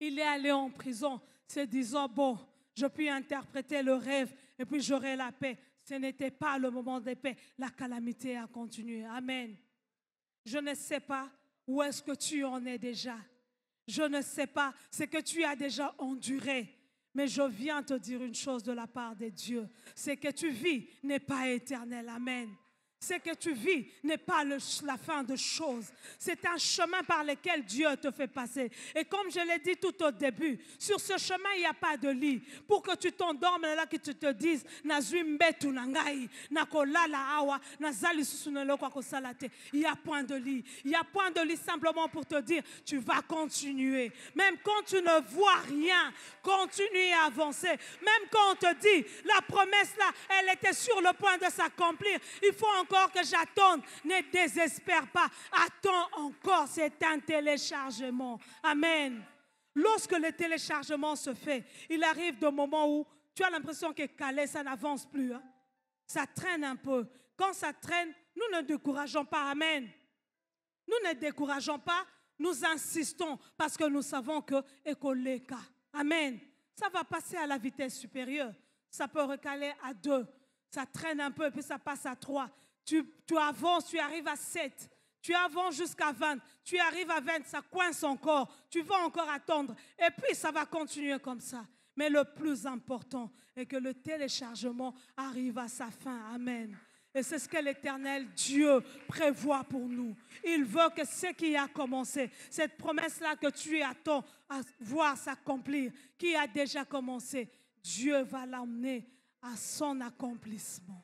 Il est allé en prison, se disant, bon, je puis interpréter le rêve et puis j'aurai la paix. Ce n'était pas le moment de paix. La calamité a continué. Amen. Je ne sais pas où est-ce que tu en es déjà. Je ne sais pas ce que tu as déjà enduré. Mais je viens te dire une chose de la part de Dieu. Ce que tu vis n'est pas éternel. Amen. Ce que tu vis n'est pas la fin de choses. C'est un chemin par lequel Dieu te fait passer. Et comme je l'ai dit tout au début, sur ce chemin, il n'y a pas de lit. Pour que tu t'endormes, là, que tu te dises, il n'y a point de lit. Il n'y a point de lit simplement pour te dire, tu vas continuer. Même quand tu ne vois rien, continue à avancer. Même quand on te dit, la promesse là, elle était sur le point de s'accomplir. Il faut que j'attende, ne désespère pas. Attends encore, c'est un téléchargement. Amen. Lorsque le téléchargement se fait, il arrive de moment où tu as l'impression que calé, ça n'avance plus. Hein. Ça traîne un peu. Quand ça traîne, nous ne décourageons pas. Amen. Nous ne décourageons pas, nous insistons parce que nous savons que Ekoleka. Amen. Ça va passer à la vitesse supérieure. Ça peut recaler à deux. Ça traîne un peu, puis ça passe à trois tu, avances, tu arrives à 7, tu avances jusqu'à 20, tu arrives à 20, ça coince encore, tu vas encore attendre, et puis ça va continuer comme ça. Mais le plus important est que le téléchargement arrive à sa fin. Amen. Et c'est ce que l'Éternel Dieu prévoit pour nous. Il veut que ce qui a commencé, cette promesse-là que tu attends à voir s'accomplir, qui a déjà commencé, Dieu va l'amener à son accomplissement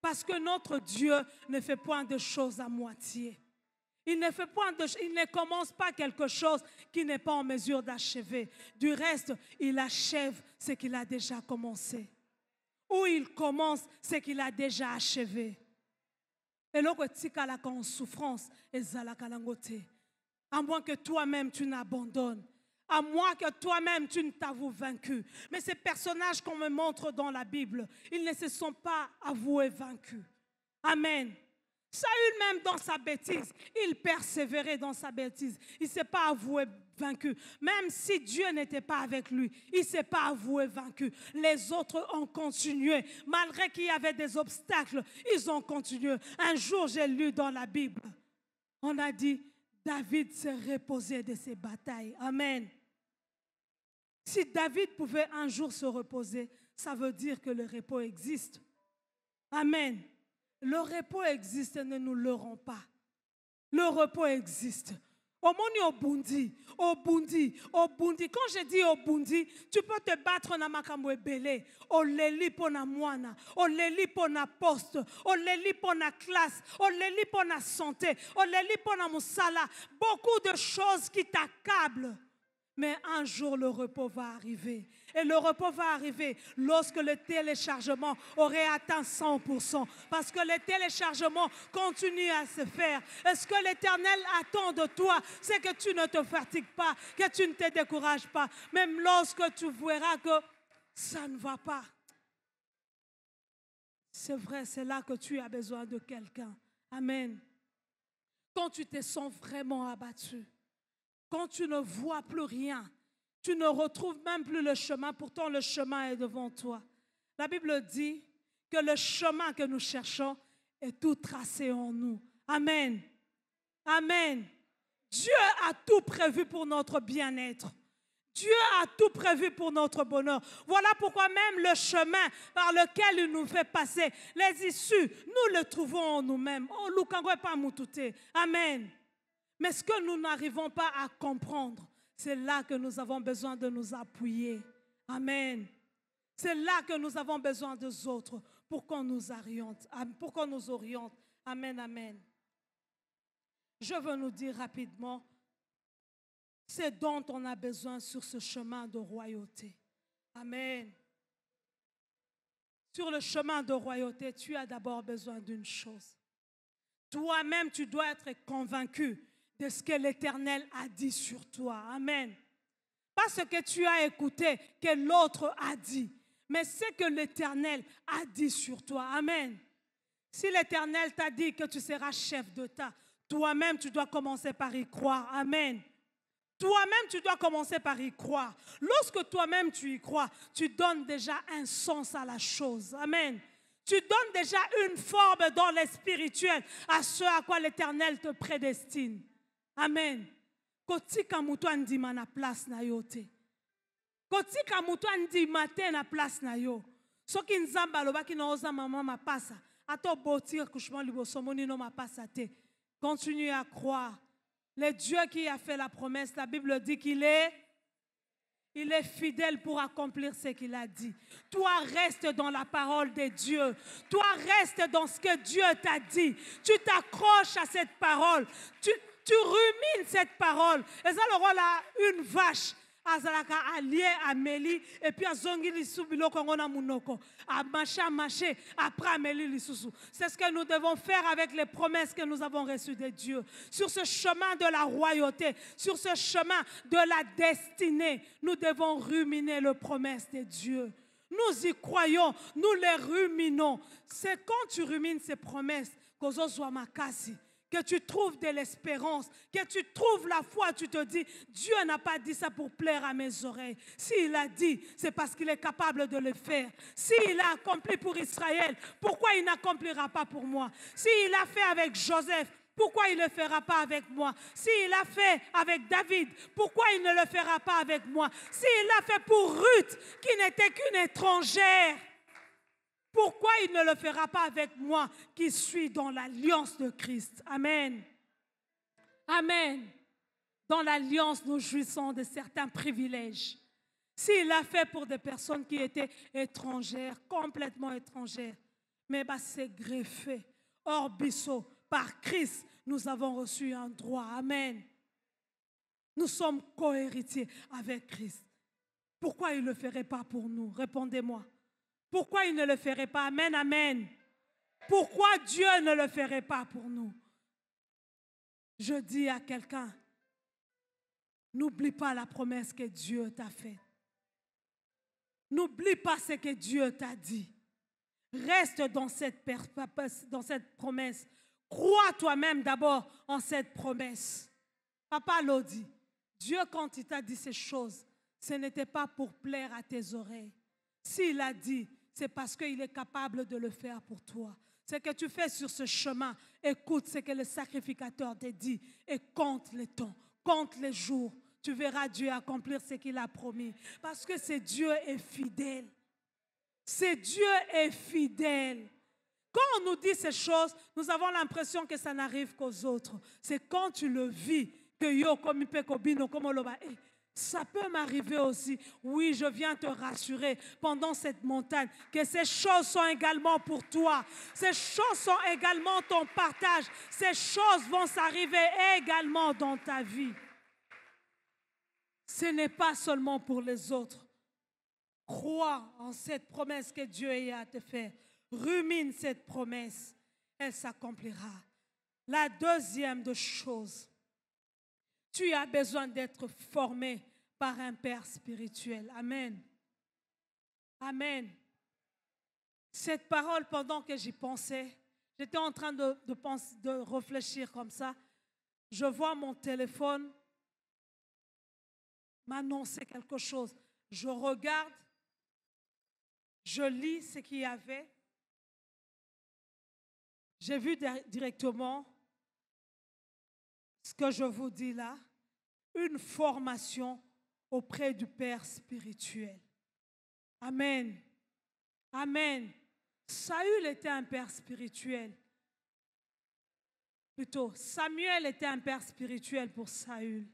parce que notre Dieu ne fait point de choses à moitié. Il ne, fait point il ne commence pas quelque chose qui n'est pas en mesure d'achever. Du reste, il achève ce qu'il a déjà commencé. Ou il commence ce qu'il a déjà achevé. Et l'autre en souffrance à moins que toi-même tu n'abandonnes à moi que toi-même tu ne t'avoues vaincu. Mais ces personnages qu'on me montre dans la Bible, ils ne se sont pas avoués vaincus. Amen. Saül, même dans sa bêtise, il persévérait dans sa bêtise. Il ne s'est pas avoué vaincu. Même si Dieu n'était pas avec lui, il ne s'est pas avoué vaincu. Les autres ont continué. Malgré qu'il y avait des obstacles, ils ont continué. Un jour, j'ai lu dans la Bible, on a dit, David s'est reposé de ses batailles. Amen. Si David pouvait un jour se reposer, ça veut dire que le repos existe. Amen. Le repos existe, ne nous rend pas. Le repos existe. Omoni obundi, obundi, obundi. Quand je dis obundi, tu peux te battre na makambo ebele. Oleli pona mwana, oleli pona poste, oleli pona classe, oleli pona santé, oleli pona musala. Beaucoup de choses qui t'accablent mais un jour, le repos va arriver. Et le repos va arriver lorsque le téléchargement aurait atteint 100%. Parce que le téléchargement continue à se faire. Et ce que l'Éternel attend de toi, c'est que tu ne te fatigues pas, que tu ne te décourages pas. Même lorsque tu verras que ça ne va pas. C'est vrai, c'est là que tu as besoin de quelqu'un. Amen. Quand tu te sens vraiment abattu quand tu ne vois plus rien, tu ne retrouves même plus le chemin, pourtant le chemin est devant toi. La Bible dit que le chemin que nous cherchons est tout tracé en nous. Amen. Amen. Dieu a tout prévu pour notre bien-être. Dieu a tout prévu pour notre bonheur. Voilà pourquoi même le chemin par lequel il nous fait passer, les issues, nous le trouvons en nous-mêmes. Oh, Amen. Mais ce que nous n'arrivons pas à comprendre, c'est là que nous avons besoin de nous appuyer. Amen. C'est là que nous avons besoin des autres pour qu'on nous oriente. Pour qu'on nous oriente. Amen, amen. Je veux nous dire rapidement ce dont on a besoin sur ce chemin de royauté. Amen. Sur le chemin de royauté, tu as d'abord besoin d'une chose. Toi-même, tu dois être convaincu de ce que l'Éternel a dit sur toi. Amen. Pas ce que tu as écouté, que l'autre a dit, mais ce que l'Éternel a dit sur toi. Amen. Si l'Éternel t'a dit que tu seras chef de ta, toi-même, tu dois commencer par y croire. Amen. Toi-même, tu dois commencer par y croire. Lorsque toi-même tu y crois, tu donnes déjà un sens à la chose. Amen. Tu donnes déjà une forme dans les spirituels à ce à quoi l'Éternel te prédestine amen kotika moto andima na place na yote. kotika moto andima te na place na yo soki nzambe alobaki na oza mama mapasa ata oboti accouchement liboso monino mapasa te continue à croire le dieu qui a fait la promesse la bible dit qu'il est il est fidèle pour accomplir ce qu'il a dit. Toi, reste dans la parole de Dieu. Toi, reste dans ce que Dieu t'a dit. Tu t'accroches à cette parole. Tu tu rumines cette parole. une vache azalaka alie ameli et azongi après c'est ce que nous devons faire avec les promesses que nous avons reçues de dieu sur ce chemin de la royauté sur ce chemin de la destinée nous devons ruminer les promesses de dieu nous y croyons nous les ruminons c'est quand tu rumines ces promesses que makasi que tu trouves de l'espérance, que tu trouves la foi. Tu te dis, Dieu n'a pas dit ça pour plaire à mes oreilles. S'il a dit, c'est parce qu'il est capable de le faire. S'il a accompli pour Israël, pourquoi il n'accomplira pas pour moi S'il a fait avec Joseph, pourquoi il ne le fera pas avec moi S'il a fait avec David, pourquoi il ne le fera pas avec moi S'il a fait pour Ruth, qui n'était qu'une étrangère, pourquoi il ne le fera pas avec moi qui suis dans l'alliance de Christ Amen. Amen. Dans l'alliance, nous jouissons de certains privilèges. S'il l'a fait pour des personnes qui étaient étrangères, complètement étrangères, mais bah, c'est greffé, hors par Christ, nous avons reçu un droit. Amen. Nous sommes cohéritiers avec Christ. Pourquoi il ne le ferait pas pour nous Répondez-moi. Pourquoi il ne le ferait pas Amen, amen. Pourquoi Dieu ne le ferait pas pour nous Je dis à quelqu'un, n'oublie pas la promesse que Dieu t'a faite. N'oublie pas ce que Dieu t'a dit. Reste dans cette, dans cette promesse. Crois toi-même d'abord en cette promesse. Papa l'a dit. Dieu, quand il t'a dit ces choses, ce n'était pas pour plaire à tes oreilles. S'il a dit, c'est parce qu'il est capable de le faire pour toi. Ce que tu fais sur ce chemin, écoute ce que le sacrificateur t'a dit et compte les temps, compte les jours. Tu verras Dieu accomplir ce qu'il a promis. Parce que c'est Dieu est fidèle. C'est Dieu est fidèle. Quand on nous dit ces choses, nous avons l'impression que ça n'arrive qu'aux autres. C'est quand tu le vis que yo comme eh, ça peut m'arriver aussi. Oui, je viens te rassurer pendant cette montagne que ces choses sont également pour toi. Ces choses sont également ton partage. Ces choses vont s'arriver également dans ta vie. Ce n'est pas seulement pour les autres. Crois en cette promesse que Dieu a à te faire. Rumine cette promesse. Elle s'accomplira. La deuxième de choses, tu as besoin d'être formé par un Père spirituel. Amen. Amen. Cette parole, pendant que j'y pensais, j'étais en train de, de réfléchir comme ça. Je vois mon téléphone m'annoncer quelque chose. Je regarde, je lis ce qu'il y avait. J'ai vu directement ce que je vous dis là une formation auprès du Père spirituel. Amen. Amen. Saül était un père spirituel. Plutôt, Samuel était un père spirituel pour Saül.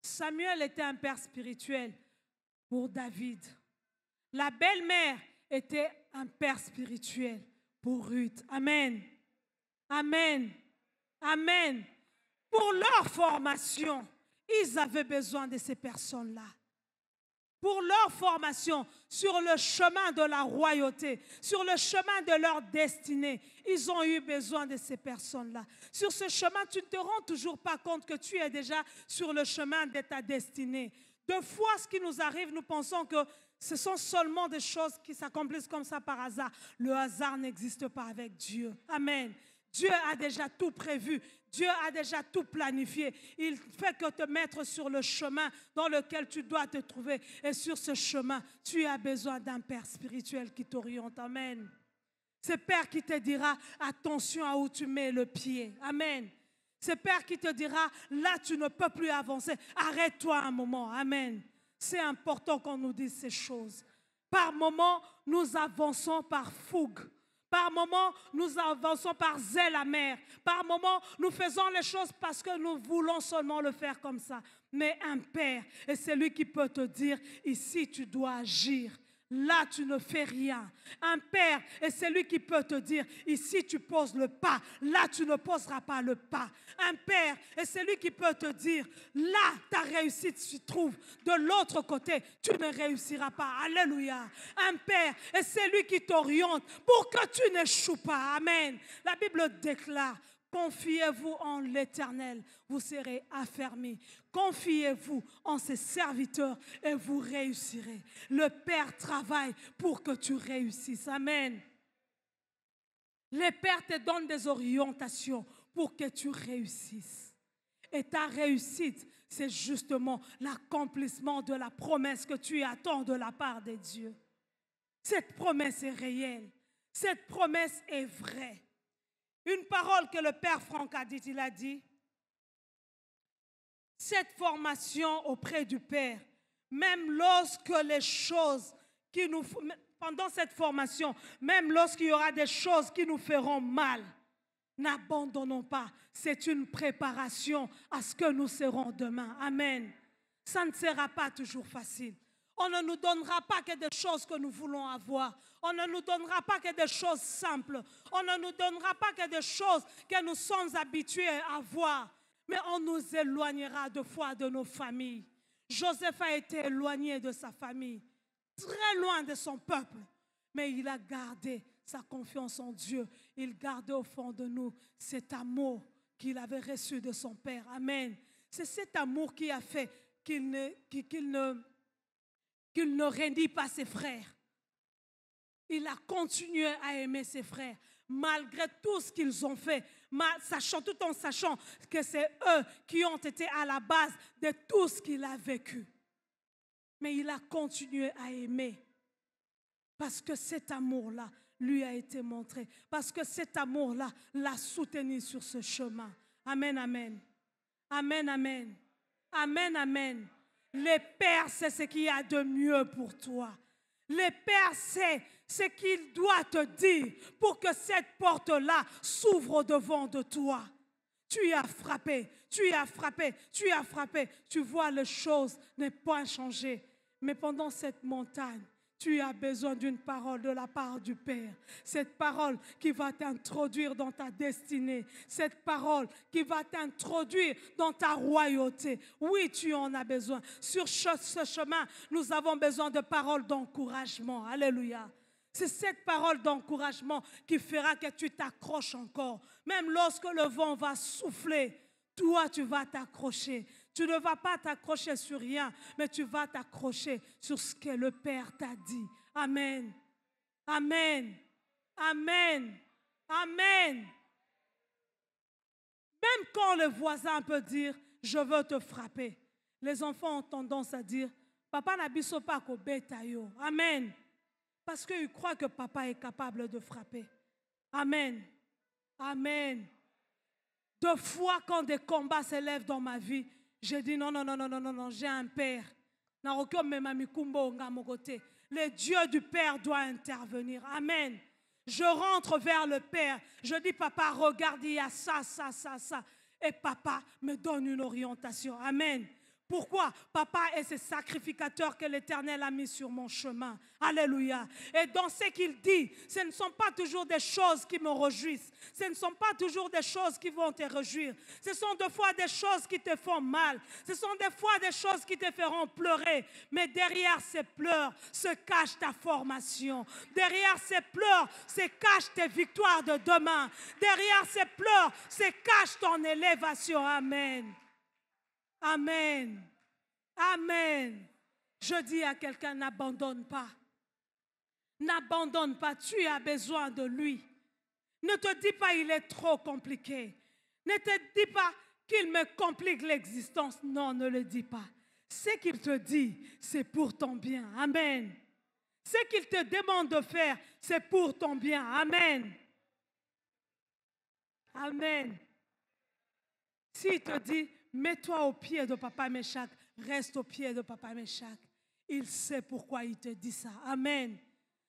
Samuel était un père spirituel pour David. La belle-mère était un père spirituel pour Ruth. Amen. Amen. Amen. Pour leur formation, ils avaient besoin de ces personnes-là pour leur formation sur le chemin de la royauté, sur le chemin de leur destinée. Ils ont eu besoin de ces personnes-là. Sur ce chemin, tu ne te rends toujours pas compte que tu es déjà sur le chemin de ta destinée. Deux fois, ce qui nous arrive, nous pensons que ce sont seulement des choses qui s'accomplissent comme ça par hasard. Le hasard n'existe pas avec Dieu. Amen. Dieu a déjà tout prévu. Dieu a déjà tout planifié. Il fait que te mettre sur le chemin dans lequel tu dois te trouver. Et sur ce chemin, tu as besoin d'un Père spirituel qui t'oriente. Amen. C'est Père qui te dira, attention à où tu mets le pied. Amen. C'est Père qui te dira, là tu ne peux plus avancer. Arrête-toi un moment. Amen. C'est important qu'on nous dise ces choses. Par moment, nous avançons par fougue. Par moments, nous avançons par zèle amer. Par moments, nous faisons les choses parce que nous voulons seulement le faire comme ça. Mais un Père, et c'est lui qui peut te dire, ici tu dois agir. Là, tu ne fais rien. Un père est celui qui peut te dire, ici tu poses le pas, là tu ne poseras pas le pas. Un père est celui qui peut te dire, là ta réussite se trouve, de l'autre côté tu ne réussiras pas. Alléluia. Un père est celui qui t'oriente pour que tu n'échoues pas. Amen. La Bible déclare, Confiez-vous en l'Éternel, vous serez affermis. Confiez-vous en ses serviteurs et vous réussirez. Le Père travaille pour que tu réussisses. Amen. Le Père te donne des orientations pour que tu réussisses. Et ta réussite, c'est justement l'accomplissement de la promesse que tu attends de la part de Dieu. Cette promesse est réelle. Cette promesse est vraie. Une parole que le Père Franck a dit, il a dit, cette formation auprès du Père, même lorsque les choses qui nous... Pendant cette formation, même lorsqu'il y aura des choses qui nous feront mal, n'abandonnons pas. C'est une préparation à ce que nous serons demain. Amen. Ça ne sera pas toujours facile. On ne nous donnera pas que des choses que nous voulons avoir. On ne nous donnera pas que des choses simples. On ne nous donnera pas que des choses que nous sommes habitués à avoir. Mais on nous éloignera de fois de nos familles. Joseph a été éloigné de sa famille, très loin de son peuple. Mais il a gardé sa confiance en Dieu. Il gardait au fond de nous cet amour qu'il avait reçu de son Père. Amen. C'est cet amour qui a fait qu'il ne qu'il ne rendit pas ses frères. Il a continué à aimer ses frères, malgré tout ce qu'ils ont fait, sachant, tout en sachant que c'est eux qui ont été à la base de tout ce qu'il a vécu. Mais il a continué à aimer, parce que cet amour-là lui a été montré, parce que cet amour-là l'a soutenu sur ce chemin. Amen, amen. Amen, amen. Amen, amen. Le Père, c'est ce qu'il y a de mieux pour toi. Le Père c'est ce qu'il doit te dire pour que cette porte-là s'ouvre devant de toi. Tu as frappé, tu as frappé, tu as frappé. Tu vois, les choses n'est pas changé. Mais pendant cette montagne, tu as besoin d'une parole de la part du Père. Cette parole qui va t'introduire dans ta destinée. Cette parole qui va t'introduire dans ta royauté. Oui, tu en as besoin. Sur ce chemin, nous avons besoin de paroles d'encouragement. Alléluia. C'est cette parole d'encouragement qui fera que tu t'accroches encore. Même lorsque le vent va souffler, toi, tu vas t'accrocher. Tu ne vas pas t'accrocher sur rien, mais tu vas t'accrocher sur ce que le Père t'a dit. Amen. Amen. Amen. Amen. Même quand le voisin peut dire, je veux te frapper, les enfants ont tendance à dire, papa n'abisse pas qu'au bétail. Amen. Parce qu'ils croient que papa est capable de frapper. Amen. Amen. Deux fois quand des combats s'élèvent dans ma vie, j'ai dit non, non, non, non, non, non, j'ai un père. Le Dieu du Père doit intervenir. Amen. Je rentre vers le Père. Je dis, papa, regarde, il y a ça, ça, ça, ça. Et papa me donne une orientation. Amen. Pourquoi Papa est ce sacrificateur que l'Éternel a mis sur mon chemin. Alléluia. Et dans ce qu'il dit, ce ne sont pas toujours des choses qui me réjouissent. Ce ne sont pas toujours des choses qui vont te réjouir. Ce sont des fois des choses qui te font mal. Ce sont des fois des choses qui te feront pleurer. Mais derrière ces pleurs se cache ta formation. Derrière ces pleurs se cachent tes victoires de demain. Derrière ces pleurs se cache ton élévation. Amen. Amen. Amen. Je dis à quelqu'un, n'abandonne pas. N'abandonne pas. Tu as besoin de lui. Ne te dis pas, il est trop compliqué. Ne te dis pas qu'il me complique l'existence. Non, ne le dis pas. Ce qu'il te dit, c'est pour ton bien. Amen. Ce qu'il te demande de faire, c'est pour ton bien. Amen. Amen. S'il te dit, Mets-toi aux pieds de Papa Méchac. Reste aux pieds de Papa Méchac. Il sait pourquoi il te dit ça. Amen.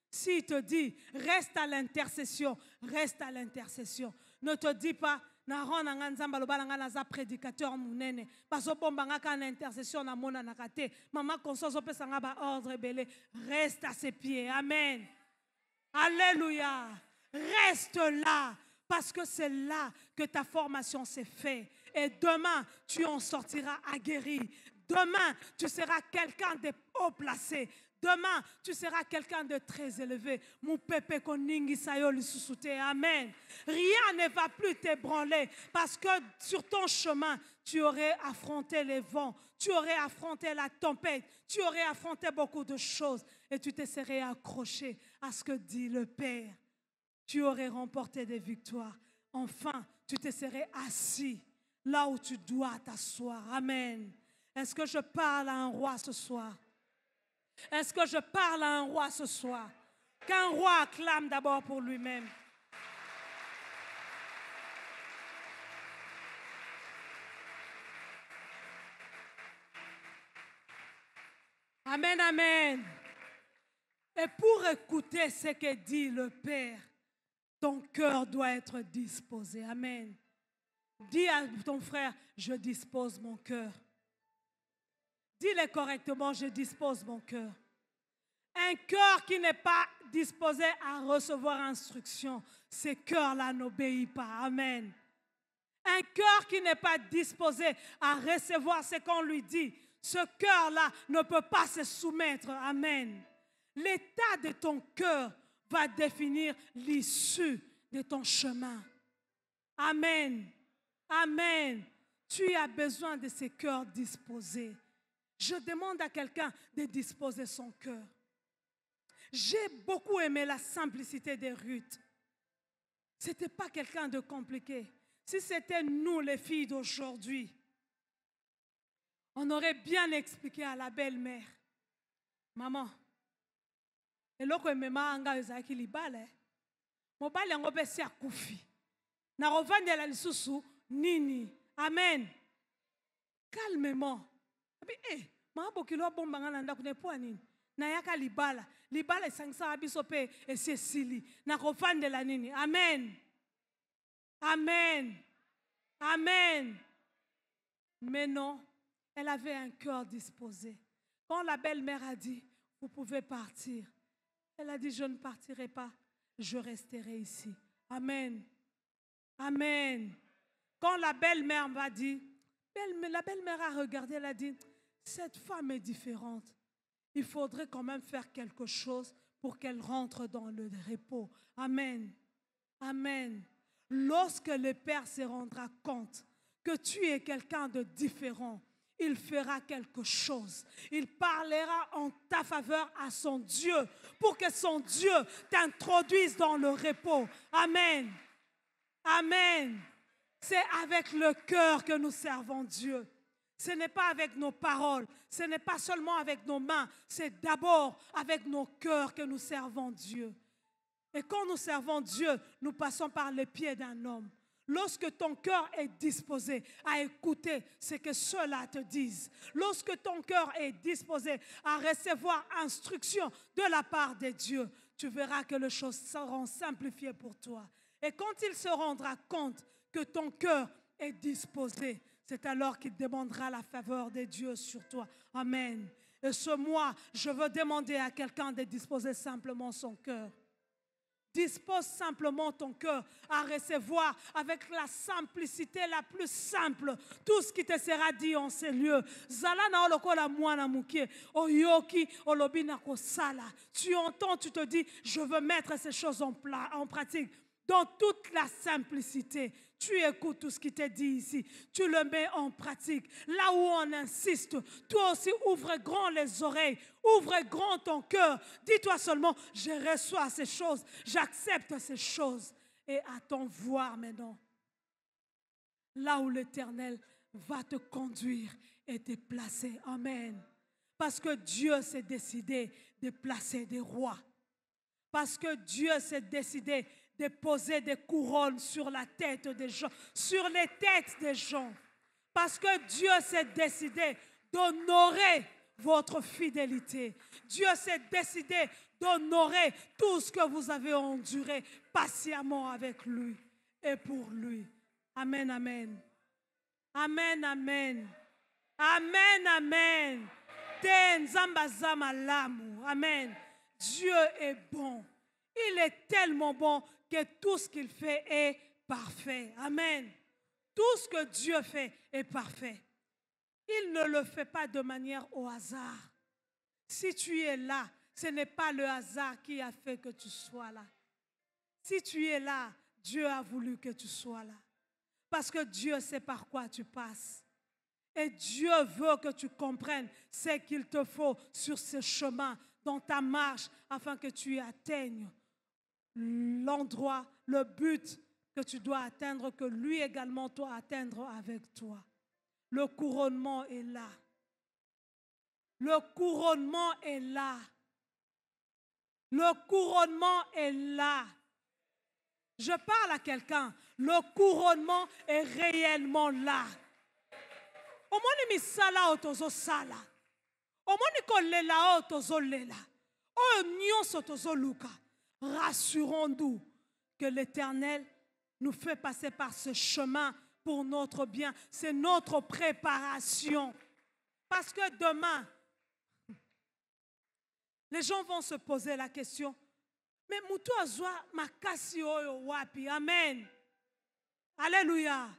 S'il te dit, reste à l'intercession, reste à l'intercession. Ne te dis pas, naron nanga nzamba loba nanga naza prédicateur munene bazobomba nga kaka na intercession namonanaka te mama konso azopesa nga ordre ebele reste à ses pieds amen alléluia reste là parce que c'est là que ta formation s'est faite et demain, tu en sortiras aguerri. Demain, tu seras quelqu'un de haut placé. Demain, tu seras quelqu'un de très élevé. Mon pépé Amen. Rien ne va plus t'ébranler parce que sur ton chemin, tu aurais affronté les vents, tu aurais affronté la tempête, tu aurais affronté beaucoup de choses et tu te serais accroché à ce que dit le Père. Tu aurais remporté des victoires. Enfin, tu te serais assis là où tu dois t'asseoir. Amen. Est-ce que je parle à un roi ce soir Est-ce que je parle à un roi ce soir Qu'un roi acclame d'abord pour lui-même. Amen, amen. Et pour écouter ce que dit le Père, ton cœur doit être disposé. Amen. Dis à ton frère, je dispose mon cœur. Dis-le correctement, je dispose mon cœur. Un cœur qui n'est pas disposé à recevoir instruction, ce cœur-là n'obéit pas. Amen. Un cœur qui n'est pas disposé à recevoir ce qu'on lui dit, ce cœur-là ne peut pas se soumettre. Amen. L'état de ton cœur va définir l'issue de ton chemin. Amen. Amen. Tu as besoin de ce cœur disposé. Je demande à quelqu'un de disposer son cœur. J'ai beaucoup aimé la simplicité de Ruth. Ce n'était pas quelqu'un de compliqué. Si c'était nous, les filles d'aujourd'hui, on aurait bien expliqué à la belle-mère, maman, eloko la nini amen calmement abi e eh, mabokili obombanga na ndako na epo ya nini nayaka libala libala esangisaka biso mpe tu de la nini amen amen amen mais non elle avait un cœur disposé quand la belle-mère a dit vous pouvez partir elle a dit je ne partirai pas je resterai ici amen amen la belle-mère m'a dit, la belle-mère a regardé, elle a dit, cette femme est différente. Il faudrait quand même faire quelque chose pour qu'elle rentre dans le repos. Amen. Amen. Lorsque le Père se rendra compte que tu es quelqu'un de différent, il fera quelque chose. Il parlera en ta faveur à son Dieu pour que son Dieu t'introduise dans le repos. Amen. Amen. C'est avec le cœur que nous servons Dieu. Ce n'est pas avec nos paroles, ce n'est pas seulement avec nos mains, c'est d'abord avec nos cœurs que nous servons Dieu. Et quand nous servons Dieu, nous passons par les pieds d'un homme. Lorsque ton cœur est disposé à écouter ce que ceux-là te disent, lorsque ton cœur est disposé à recevoir instruction de la part de Dieu, tu verras que les choses seront simplifiées pour toi. Et quand il se rendra compte que ton cœur est disposé, c'est alors qu'il demandera la faveur des dieux sur toi. Amen. Et ce mois, je veux demander à quelqu'un de disposer simplement son cœur. Dispose simplement ton cœur à recevoir avec la simplicité la plus simple tout ce qui te sera dit en ces lieux. mukie, Tu entends, tu te dis, je veux mettre ces choses en, en pratique dans toute la simplicité. Tu écoutes tout ce qui t'est dit ici. Tu le mets en pratique. Là où on insiste, toi aussi ouvre grand les oreilles. Ouvre grand ton cœur. Dis-toi seulement, je reçois ces choses. J'accepte ces choses. Et à ton voir maintenant. Là où l'Éternel va te conduire et te placer. Amen. Parce que Dieu s'est décidé de placer des rois. Parce que Dieu s'est décidé de poser des couronnes sur la tête des gens, sur les têtes des gens. Parce que Dieu s'est décidé d'honorer votre fidélité. Dieu s'est décidé d'honorer tout ce que vous avez enduré patiemment avec lui et pour lui. Amen, amen. Amen, amen. Amen, amen. Amen. Dieu est bon. Il est tellement bon que tout ce qu'il fait est parfait. Amen. Tout ce que Dieu fait est parfait. Il ne le fait pas de manière au hasard. Si tu es là, ce n'est pas le hasard qui a fait que tu sois là. Si tu es là, Dieu a voulu que tu sois là. Parce que Dieu sait par quoi tu passes. Et Dieu veut que tu comprennes ce qu'il te faut sur ce chemin, dans ta marche, afin que tu y atteignes l'endroit, le but que tu dois atteindre, que lui également doit atteindre avec toi. Le couronnement est là. Le couronnement est là. Le couronnement est là. Je parle à quelqu'un. Le couronnement est réellement là. Rassurons-nous que l'Éternel nous fait passer par ce chemin pour notre bien. C'est notre préparation. Parce que demain, les gens vont se poser la question, mais moutou makasi wapi. Amen. Alléluia.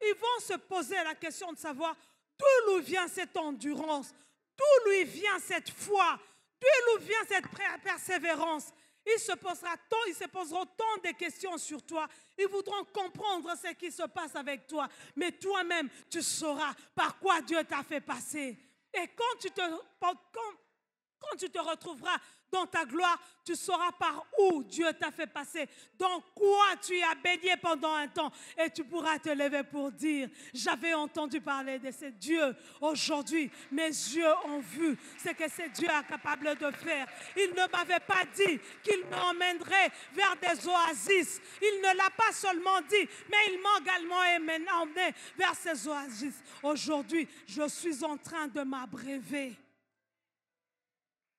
Ils vont se poser la question de savoir d'où lui vient cette endurance, d'où lui vient cette foi, d'où lui vient cette persévérance se posera tant, ils se poseront tant de questions sur toi. Ils voudront comprendre ce qui se passe avec toi. Mais toi-même, tu sauras par quoi Dieu t'a fait passer. Et quand tu te, quand tu te retrouveras dans ta gloire, tu sauras par où Dieu t'a fait passer, dans quoi tu as baigné pendant un temps. Et tu pourras te lever pour dire, j'avais entendu parler de ces Dieux Aujourd'hui, mes yeux ont vu ce que ce Dieu est capable de faire. Il ne m'avait pas dit qu'il m'emmènerait vers des oasis. Il ne l'a pas seulement dit, mais il m'a également emmené vers ces oasis. Aujourd'hui, je suis en train de m'abréver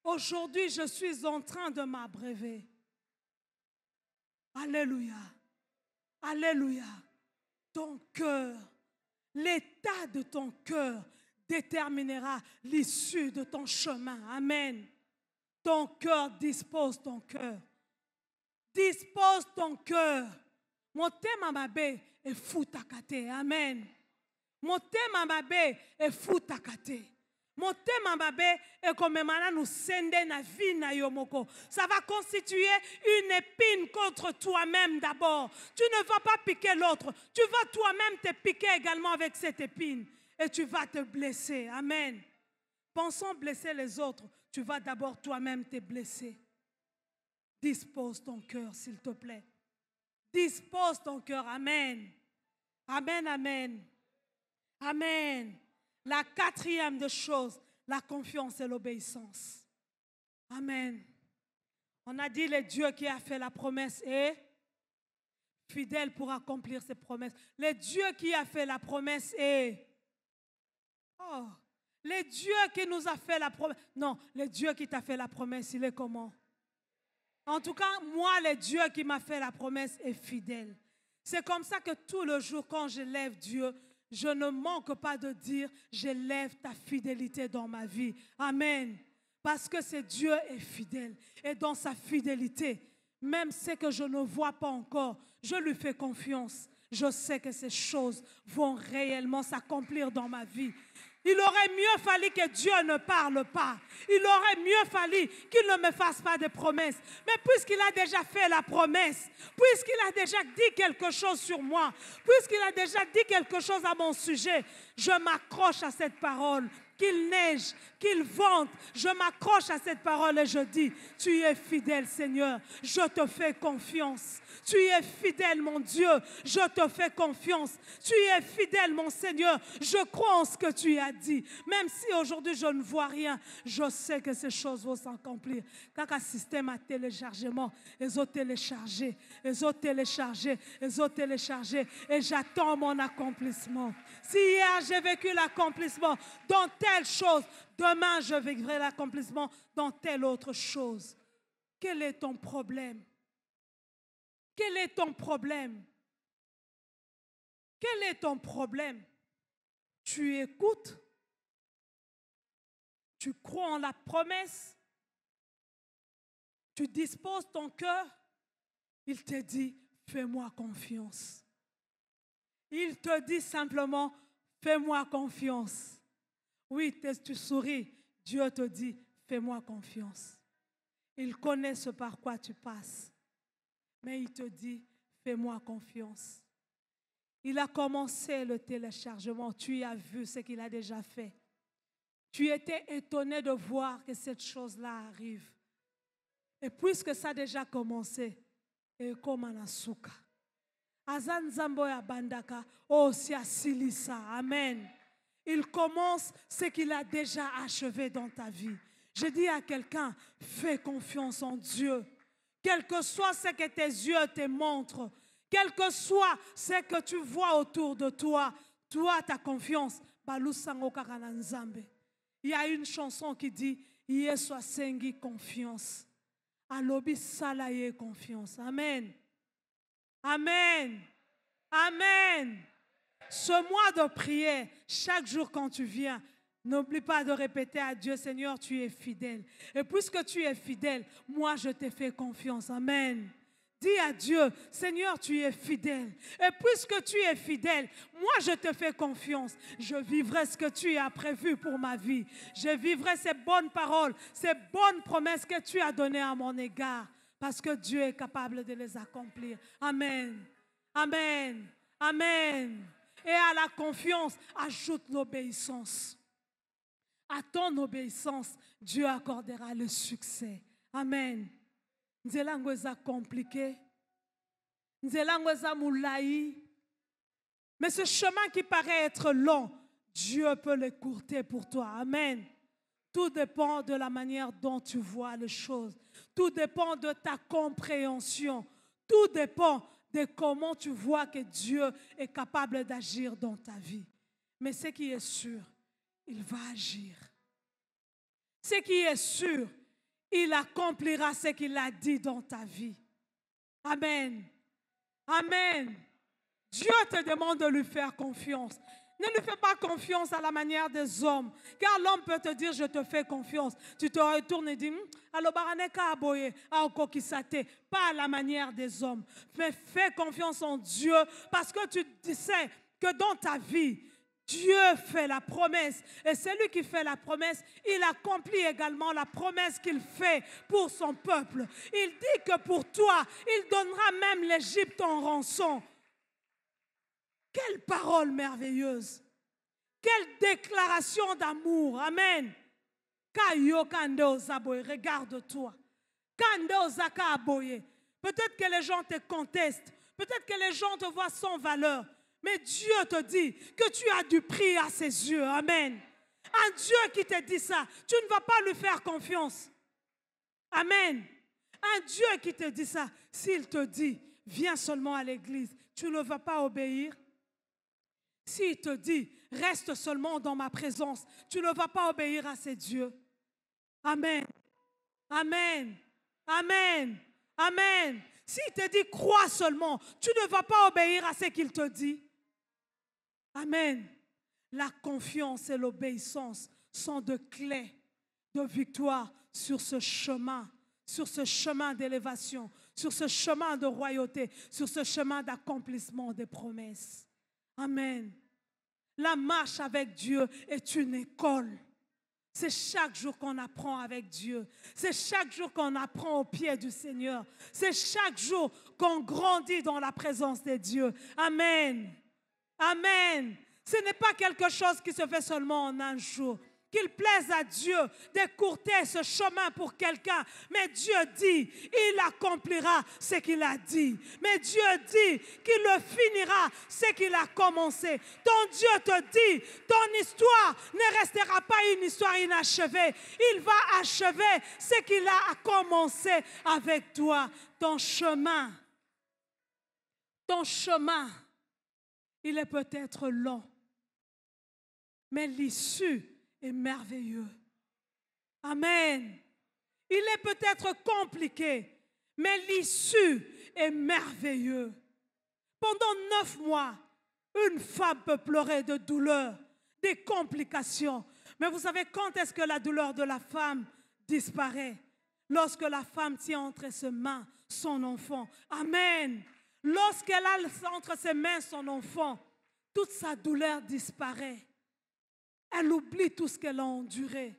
Aujourd'hui, je suis en train de m'abréver. Alléluia. Alléluia. Ton cœur, l'état de ton cœur déterminera l'issue de ton chemin. Amen. Ton cœur dispose ton cœur. Dispose ton cœur. et fout à te amen et fout à te motema mabe nous na vie na ça va constituer une épine contre toi-même d'abord tu ne vas pas piquer l'autre tu vas toi-même te piquer également avec cette épine et tu vas te blesser amen pensons blesser les autres tu vas d'abord toi-même te blesser dispose ton cœur s'il te plaît dispose ton cœur amen amen amen amen la quatrième des choses, la confiance et l'obéissance. Amen. On a dit le Dieu qui a fait la promesse est fidèle pour accomplir ses promesses. Le Dieu qui a fait la promesse est... Oh, le Dieu qui nous a fait la promesse. Non, le Dieu qui t'a fait la promesse, il est comment En tout cas, moi, le Dieu qui m'a fait la promesse est fidèle. C'est comme ça que tout le jour, quand je lève Dieu, je ne manque pas de dire, j'élève ta fidélité dans ma vie. Amen. Parce que c'est Dieu est fidèle. Et dans sa fidélité, même ce que je ne vois pas encore, je lui fais confiance. Je sais que ces choses vont réellement s'accomplir dans ma vie. Il aurait mieux fallu que Dieu ne parle pas. Il aurait mieux fallu qu'il ne me fasse pas de promesses. Mais puisqu'il a déjà fait la promesse, puisqu'il a déjà dit quelque chose sur moi, puisqu'il a déjà dit quelque chose à mon sujet, je m'accroche à cette parole. Qu'il neige, qu'il vente. je m'accroche à cette parole et je dis, tu es fidèle Seigneur, je te fais confiance. Tu es fidèle mon Dieu, je te fais confiance. Tu es fidèle mon Seigneur, je crois en ce que tu as dit. Même si aujourd'hui je ne vois rien, je sais que ces choses vont s'accomplir. Car un système à téléchargement, ils ont téléchargé, ils ont téléchargé, ils ont téléchargé et j'attends mon accomplissement. Si hier j'ai vécu l'accomplissement dans telle chose, demain je vivrai l'accomplissement dans telle autre chose. Quel est ton problème Quel est ton problème Quel est ton problème Tu écoutes Tu crois en la promesse Tu disposes ton cœur Il te dit, fais-moi confiance. Il te dit simplement, fais-moi confiance. Oui, tu souris. Dieu te dit, fais-moi confiance. Il connaît ce par quoi tu passes. Mais il te dit, fais-moi confiance. Il a commencé le téléchargement. Tu as vu ce qu'il a déjà fait. Tu étais étonné de voir que cette chose-là arrive. Et puisque ça a déjà commencé, et comme un ya bandaka, oh, si Amen. Il commence ce qu'il a déjà achevé dans ta vie. Je dis à quelqu'un, fais confiance en Dieu. Quel que soit ce que tes yeux te montrent, quel que soit ce que tu vois autour de toi, toi, ta confiance, il y a une chanson qui dit, yeswa sengi confiance. Alobi salaye confiance. Amen. Amen. Amen. Ce mois de prière, chaque jour quand tu viens, N'oublie pas de répéter à Dieu, Seigneur, tu es fidèle. Et puisque tu es fidèle, moi je te fais confiance. Amen. Dis à Dieu, Seigneur, tu es fidèle. Et puisque tu es fidèle, moi je te fais confiance. Je vivrai ce que tu as prévu pour ma vie. Je vivrai ces bonnes paroles, ces bonnes promesses que tu as données à mon égard. Parce que Dieu est capable de les accomplir. Amen. Amen. Amen. Et à la confiance, ajoute l'obéissance. À ton obéissance, Dieu accordera le succès. Amen. langue compliqué. Mais ce chemin qui paraît être long, Dieu peut le courter pour toi. Amen. Tout dépend de la manière dont tu vois les choses. Tout dépend de ta compréhension. Tout dépend de comment tu vois que Dieu est capable d'agir dans ta vie. Mais ce qui est sûr, il va agir. Ce qui est sûr, il accomplira ce qu'il a dit dans ta vie. Amen. Amen. Dieu te demande de lui faire confiance. Ne lui fais pas confiance à la manière des hommes. Car l'homme peut te dire, je te fais confiance. Tu te retournes et dis, hum, pas à la manière des hommes. Mais fais confiance en Dieu parce que tu sais que dans ta vie, Dieu fait la promesse et c'est lui qui fait la promesse, il accomplit également la promesse qu'il fait pour son peuple. Il dit que pour toi, il donnera même l'Égypte en rançon. Quelle parole merveilleuse. Quelle déclaration d'amour. Amen. Regarde-toi. Peut-être que les gens te contestent. Peut-être que les gens te voient sans valeur. Mais Dieu te dit que tu as du prix à ses yeux. Amen. Un Dieu qui te dit ça, tu ne vas pas lui faire confiance. Amen. Un Dieu qui te dit ça, s'il te dit, viens seulement à l'église, tu ne vas pas obéir. S'il te dit, reste seulement dans ma présence, tu ne vas pas obéir à ces dieux. Amen. Amen. Amen. Amen. S'il te dit, crois seulement, tu ne vas pas obéir à ce qu'il te dit. Amen. La confiance et l'obéissance sont de clés de victoire sur ce chemin, sur ce chemin d'élévation, sur ce chemin de royauté, sur ce chemin d'accomplissement des promesses. Amen. La marche avec Dieu est une école. C'est chaque jour qu'on apprend avec Dieu. C'est chaque jour qu'on apprend au pied du Seigneur. C'est chaque jour qu'on grandit dans la présence de Dieu. Amen. Amen. Ce n'est pas quelque chose qui se fait seulement en un jour qu'il plaise à Dieu d'écourter ce chemin pour quelqu'un. Mais Dieu dit, il accomplira ce qu'il a dit. Mais Dieu dit qu'il le finira ce qu'il a commencé. Ton Dieu te dit, ton histoire ne restera pas une histoire inachevée. Il va achever ce qu'il a commencé avec toi. Ton chemin, ton chemin, il est peut-être long, mais l'issue merveilleux. Amen. Il est peut-être compliqué, mais l'issue est merveilleuse. Pendant neuf mois, une femme peut pleurer de douleur, des complications. Mais vous savez quand est-ce que la douleur de la femme disparaît Lorsque la femme tient entre ses mains son enfant. Amen. Lorsqu'elle a entre ses mains son enfant, toute sa douleur disparaît. Elle oublie tout ce qu'elle a enduré.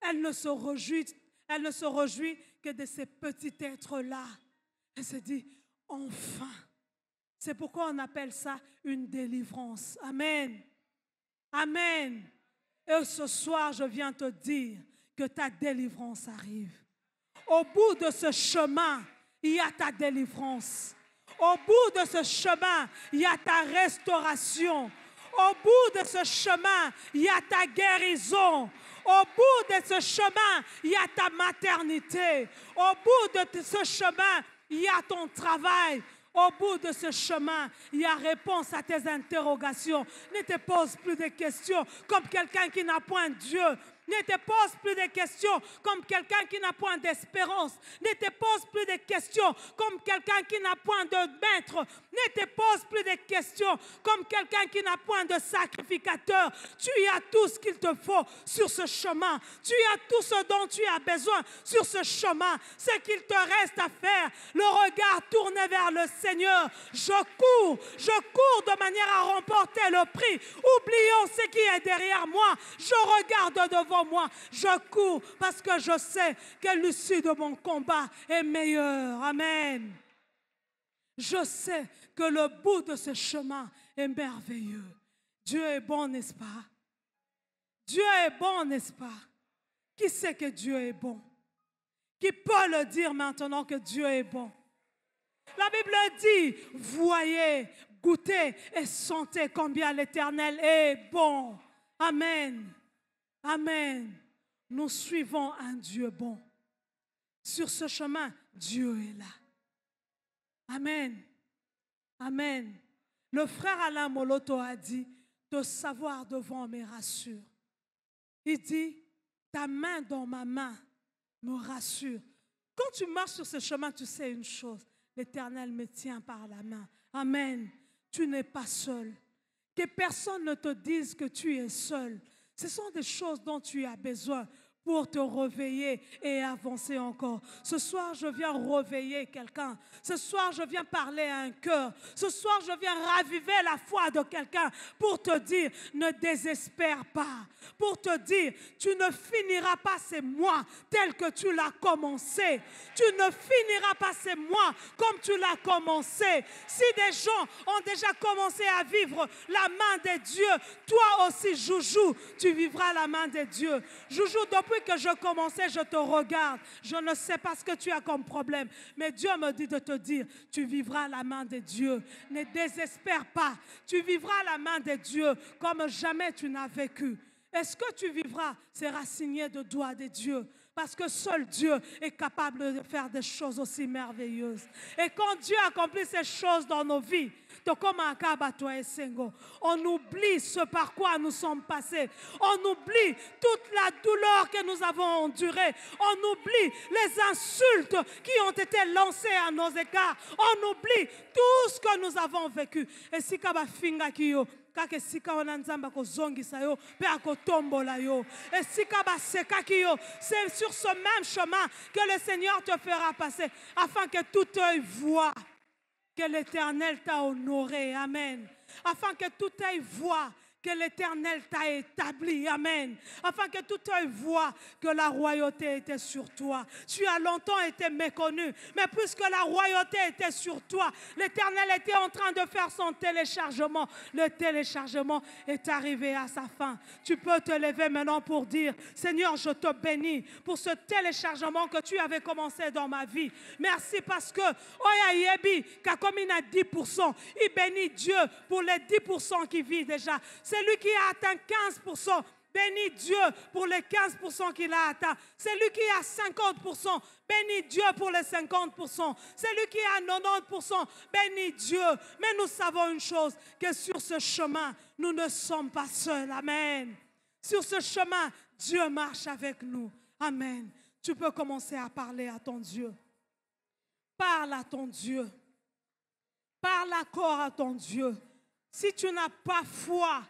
Elle ne se réjouit, elle ne se réjouit que de ces petits êtres-là. Elle se dit, enfin. C'est pourquoi on appelle ça une délivrance. Amen. Amen. Et ce soir, je viens te dire que ta délivrance arrive. Au bout de ce chemin, il y a ta délivrance. Au bout de ce chemin, il y a ta restauration. Au bout de ce chemin, il y a ta guérison. Au bout de ce chemin, il y a ta maternité. Au bout de ce chemin, il y a ton travail. Au bout de ce chemin, il y a réponse à tes interrogations. Ne te pose plus de questions comme quelqu'un qui n'a point Dieu ne te pose plus de questions comme quelqu'un qui n'a point d'espérance. Ne te pose plus de questions comme quelqu'un qui n'a point de maître. Ne te pose plus de questions comme quelqu'un qui n'a point de sacrificateur. Tu as tout ce qu'il te faut sur ce chemin. Tu as tout ce dont tu as besoin sur ce chemin. Ce qu'il te reste à faire, le regard tourné vers le Seigneur. Je cours, je cours de manière à remporter le prix. Oublions ce qui est derrière moi. Je regarde devant moi. Je cours parce que je sais que l'issue de mon combat est meilleure. Amen. Je sais que le bout de ce chemin est merveilleux. Dieu est bon, n'est-ce pas? Dieu est bon, n'est-ce pas? Qui sait que Dieu est bon? Qui peut le dire maintenant que Dieu est bon? La Bible dit, voyez, goûtez et sentez combien l'Éternel est bon. Amen. Amen. Nous suivons un Dieu bon. Sur ce chemin, Dieu est là. Amen. Amen. Le frère Alain Moloto a dit, te savoir devant me rassure. Il dit, ta main dans ma main me rassure. Quand tu marches sur ce chemin, tu sais une chose, l'Éternel me tient par la main. Amen. Tu n'es pas seul. Que personne ne te dise que tu es seul. Ce sont des choses dont tu as besoin pour te réveiller et avancer encore. Ce soir, je viens réveiller quelqu'un. Ce soir, je viens parler à un cœur. Ce soir, je viens raviver la foi de quelqu'un pour te dire, ne désespère pas. Pour te dire, tu ne finiras pas ces moi tel que tu l'as commencé. Tu ne finiras pas ces mois comme tu l'as commencé. Si des gens ont déjà commencé à vivre la main des dieux, toi aussi, Joujou, tu vivras la main des dieux. Joujou, depuis que je commençais, je te regarde. Je ne sais pas ce que tu as comme problème. Mais Dieu me dit de te dire, tu vivras la main de Dieu. Ne désespère pas. Tu vivras la main de Dieu comme jamais tu n'as vécu. Est-ce que tu vivras C'est signé de doigt de Dieu. Parce que seul Dieu est capable de faire des choses aussi merveilleuses. Et quand Dieu accomplit ces choses dans nos vies, on oublie ce par quoi nous sommes passés. On oublie toute la douleur que nous avons endurée. On oublie les insultes qui ont été lancées à nos égards. On oublie tout ce que nous avons vécu. Et si Kaba E c'est sur ce même chemin que le seigneur te fera passer afin que tout œil voit que l'éternel t'a honoré amen afin que tout œil voie que l'Éternel t'a établi. Amen. Afin que tout œil voit que la royauté était sur toi. Tu as longtemps été méconnu, mais puisque la royauté était sur toi, l'Éternel était en train de faire son téléchargement. Le téléchargement est arrivé à sa fin. Tu peux te lever maintenant pour dire, Seigneur, je te bénis pour ce téléchargement que tu avais commencé dans ma vie. Merci parce que Oya Yebi, a 10%, il bénit Dieu pour les 10% qui vivent déjà. Celui qui a atteint 15%, bénis Dieu pour les 15% qu'il a atteint. Celui qui a 50%, bénis Dieu pour les 50%. Celui qui a 90%, bénis Dieu. Mais nous savons une chose, que sur ce chemin, nous ne sommes pas seuls. Amen. Sur ce chemin, Dieu marche avec nous. Amen. Tu peux commencer à parler à ton Dieu. Parle à ton Dieu. Parle encore à ton Dieu. Si tu n'as pas foi,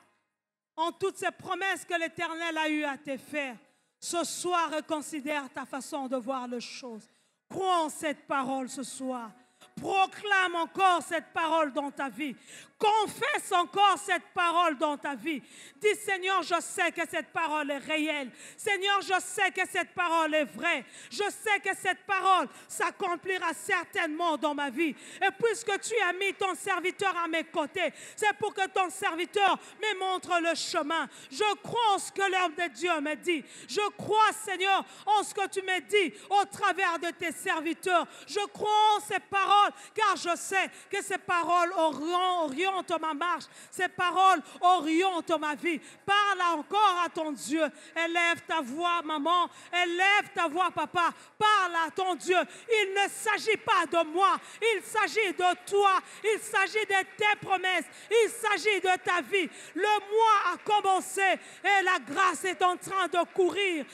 en toutes ces promesses que l'Éternel a eues à te faire. Ce soir, reconsidère ta façon de voir les choses. Crois en cette parole ce soir. Proclame encore cette parole dans ta vie. Confesse encore cette parole dans ta vie. Dis Seigneur, je sais que cette parole est réelle. Seigneur, je sais que cette parole est vraie. Je sais que cette parole s'accomplira certainement dans ma vie. Et puisque tu as mis ton serviteur à mes côtés, c'est pour que ton serviteur me montre le chemin. Je crois en ce que l'homme de Dieu me dit. Je crois, Seigneur, en ce que tu me dit au travers de tes serviteurs. Je crois en ces paroles, car je sais que ces paroles auront, auront ma marche. Ces paroles orientent ma vie. Parle encore à ton Dieu. Élève ta voix, maman. Élève ta voix, papa. Parle à ton Dieu. Il ne s'agit pas de moi. Il s'agit de toi. Il s'agit de tes promesses. Il s'agit de ta vie. Le mois a commencé et la grâce est en train de courir.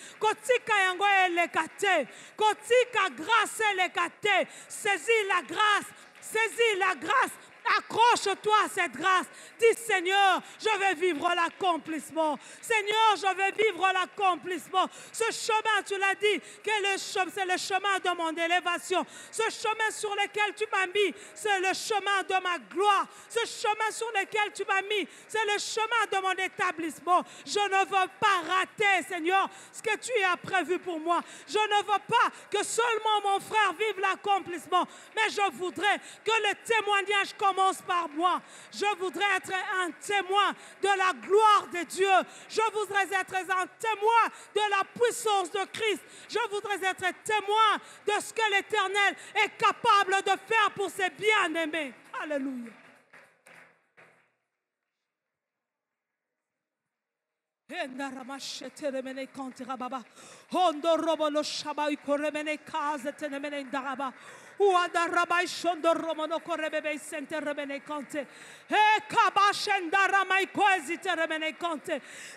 grâce Saisis la grâce. Saisis la grâce Accroche-toi à cette grâce. Dis Seigneur, je vais vivre l'accomplissement. Seigneur, je vais vivre l'accomplissement. Ce chemin, tu l'as dit, c'est le chemin de mon élévation. Ce chemin sur lequel tu m'as mis, c'est le chemin de ma gloire. Ce chemin sur lequel tu m'as mis, c'est le chemin de mon établissement. Je ne veux pas rater, Seigneur, ce que tu as prévu pour moi. Je ne veux pas que seulement mon frère vive l'accomplissement, mais je voudrais que le témoignage commence par moi. Je voudrais être un témoin de la gloire de Dieu. Je voudrais être un témoin de la puissance de Christ. Je voudrais être témoin de ce que l'Éternel est capable de faire pour ses bien-aimés. Alléluia. Eh,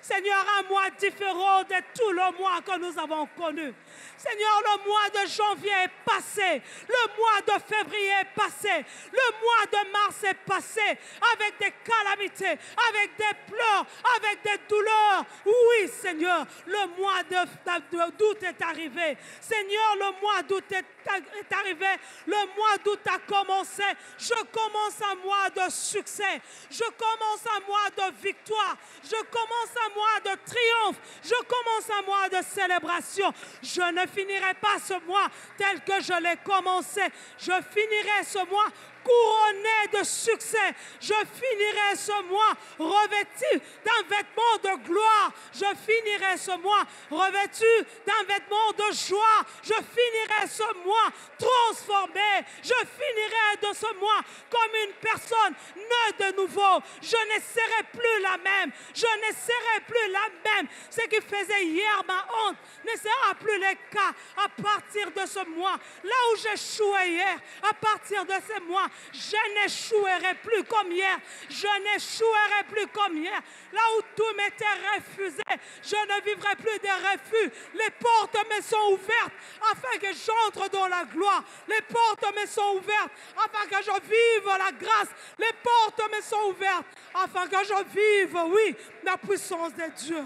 Seigneur, un mois différent de tout le mois que nous avons connu. Seigneur, le mois de janvier est passé. Le mois de février est passé. Le mois de mars est passé avec des calamités, avec des pleurs, avec des douleurs. Oui, Seigneur, le mois d'août est arrivé. Seigneur, le mois d'août est est arrivé, le mois d'août a commencé. Je commence un mois de succès. Je commence un mois de victoire. Je commence un mois de triomphe. Je commence un mois de célébration. Je ne finirai pas ce mois tel que je l'ai commencé. Je finirai ce mois couronné de succès. Je finirai ce mois revêtu d'un vêtement de gloire. Je finirai ce mois revêtu d'un vêtement de joie. Je finirai ce mois transformé. Je finirai de ce mois comme une personne neuve de nouveau. Je ne serai plus la même. Je ne serai plus la même. Ce qui faisait hier ma honte ne sera plus le cas à partir de ce mois. Là où j'échouais hier, à partir de ce mois, je n'échouerai plus comme hier. Je n'échouerai plus comme hier. Là où tout m'était refusé, je ne vivrai plus des refus. Les portes me sont ouvertes afin que j'entre dans la gloire. Les portes me sont ouvertes afin que je vive la grâce. Les portes me sont ouvertes afin que je vive, oui, la puissance de Dieu.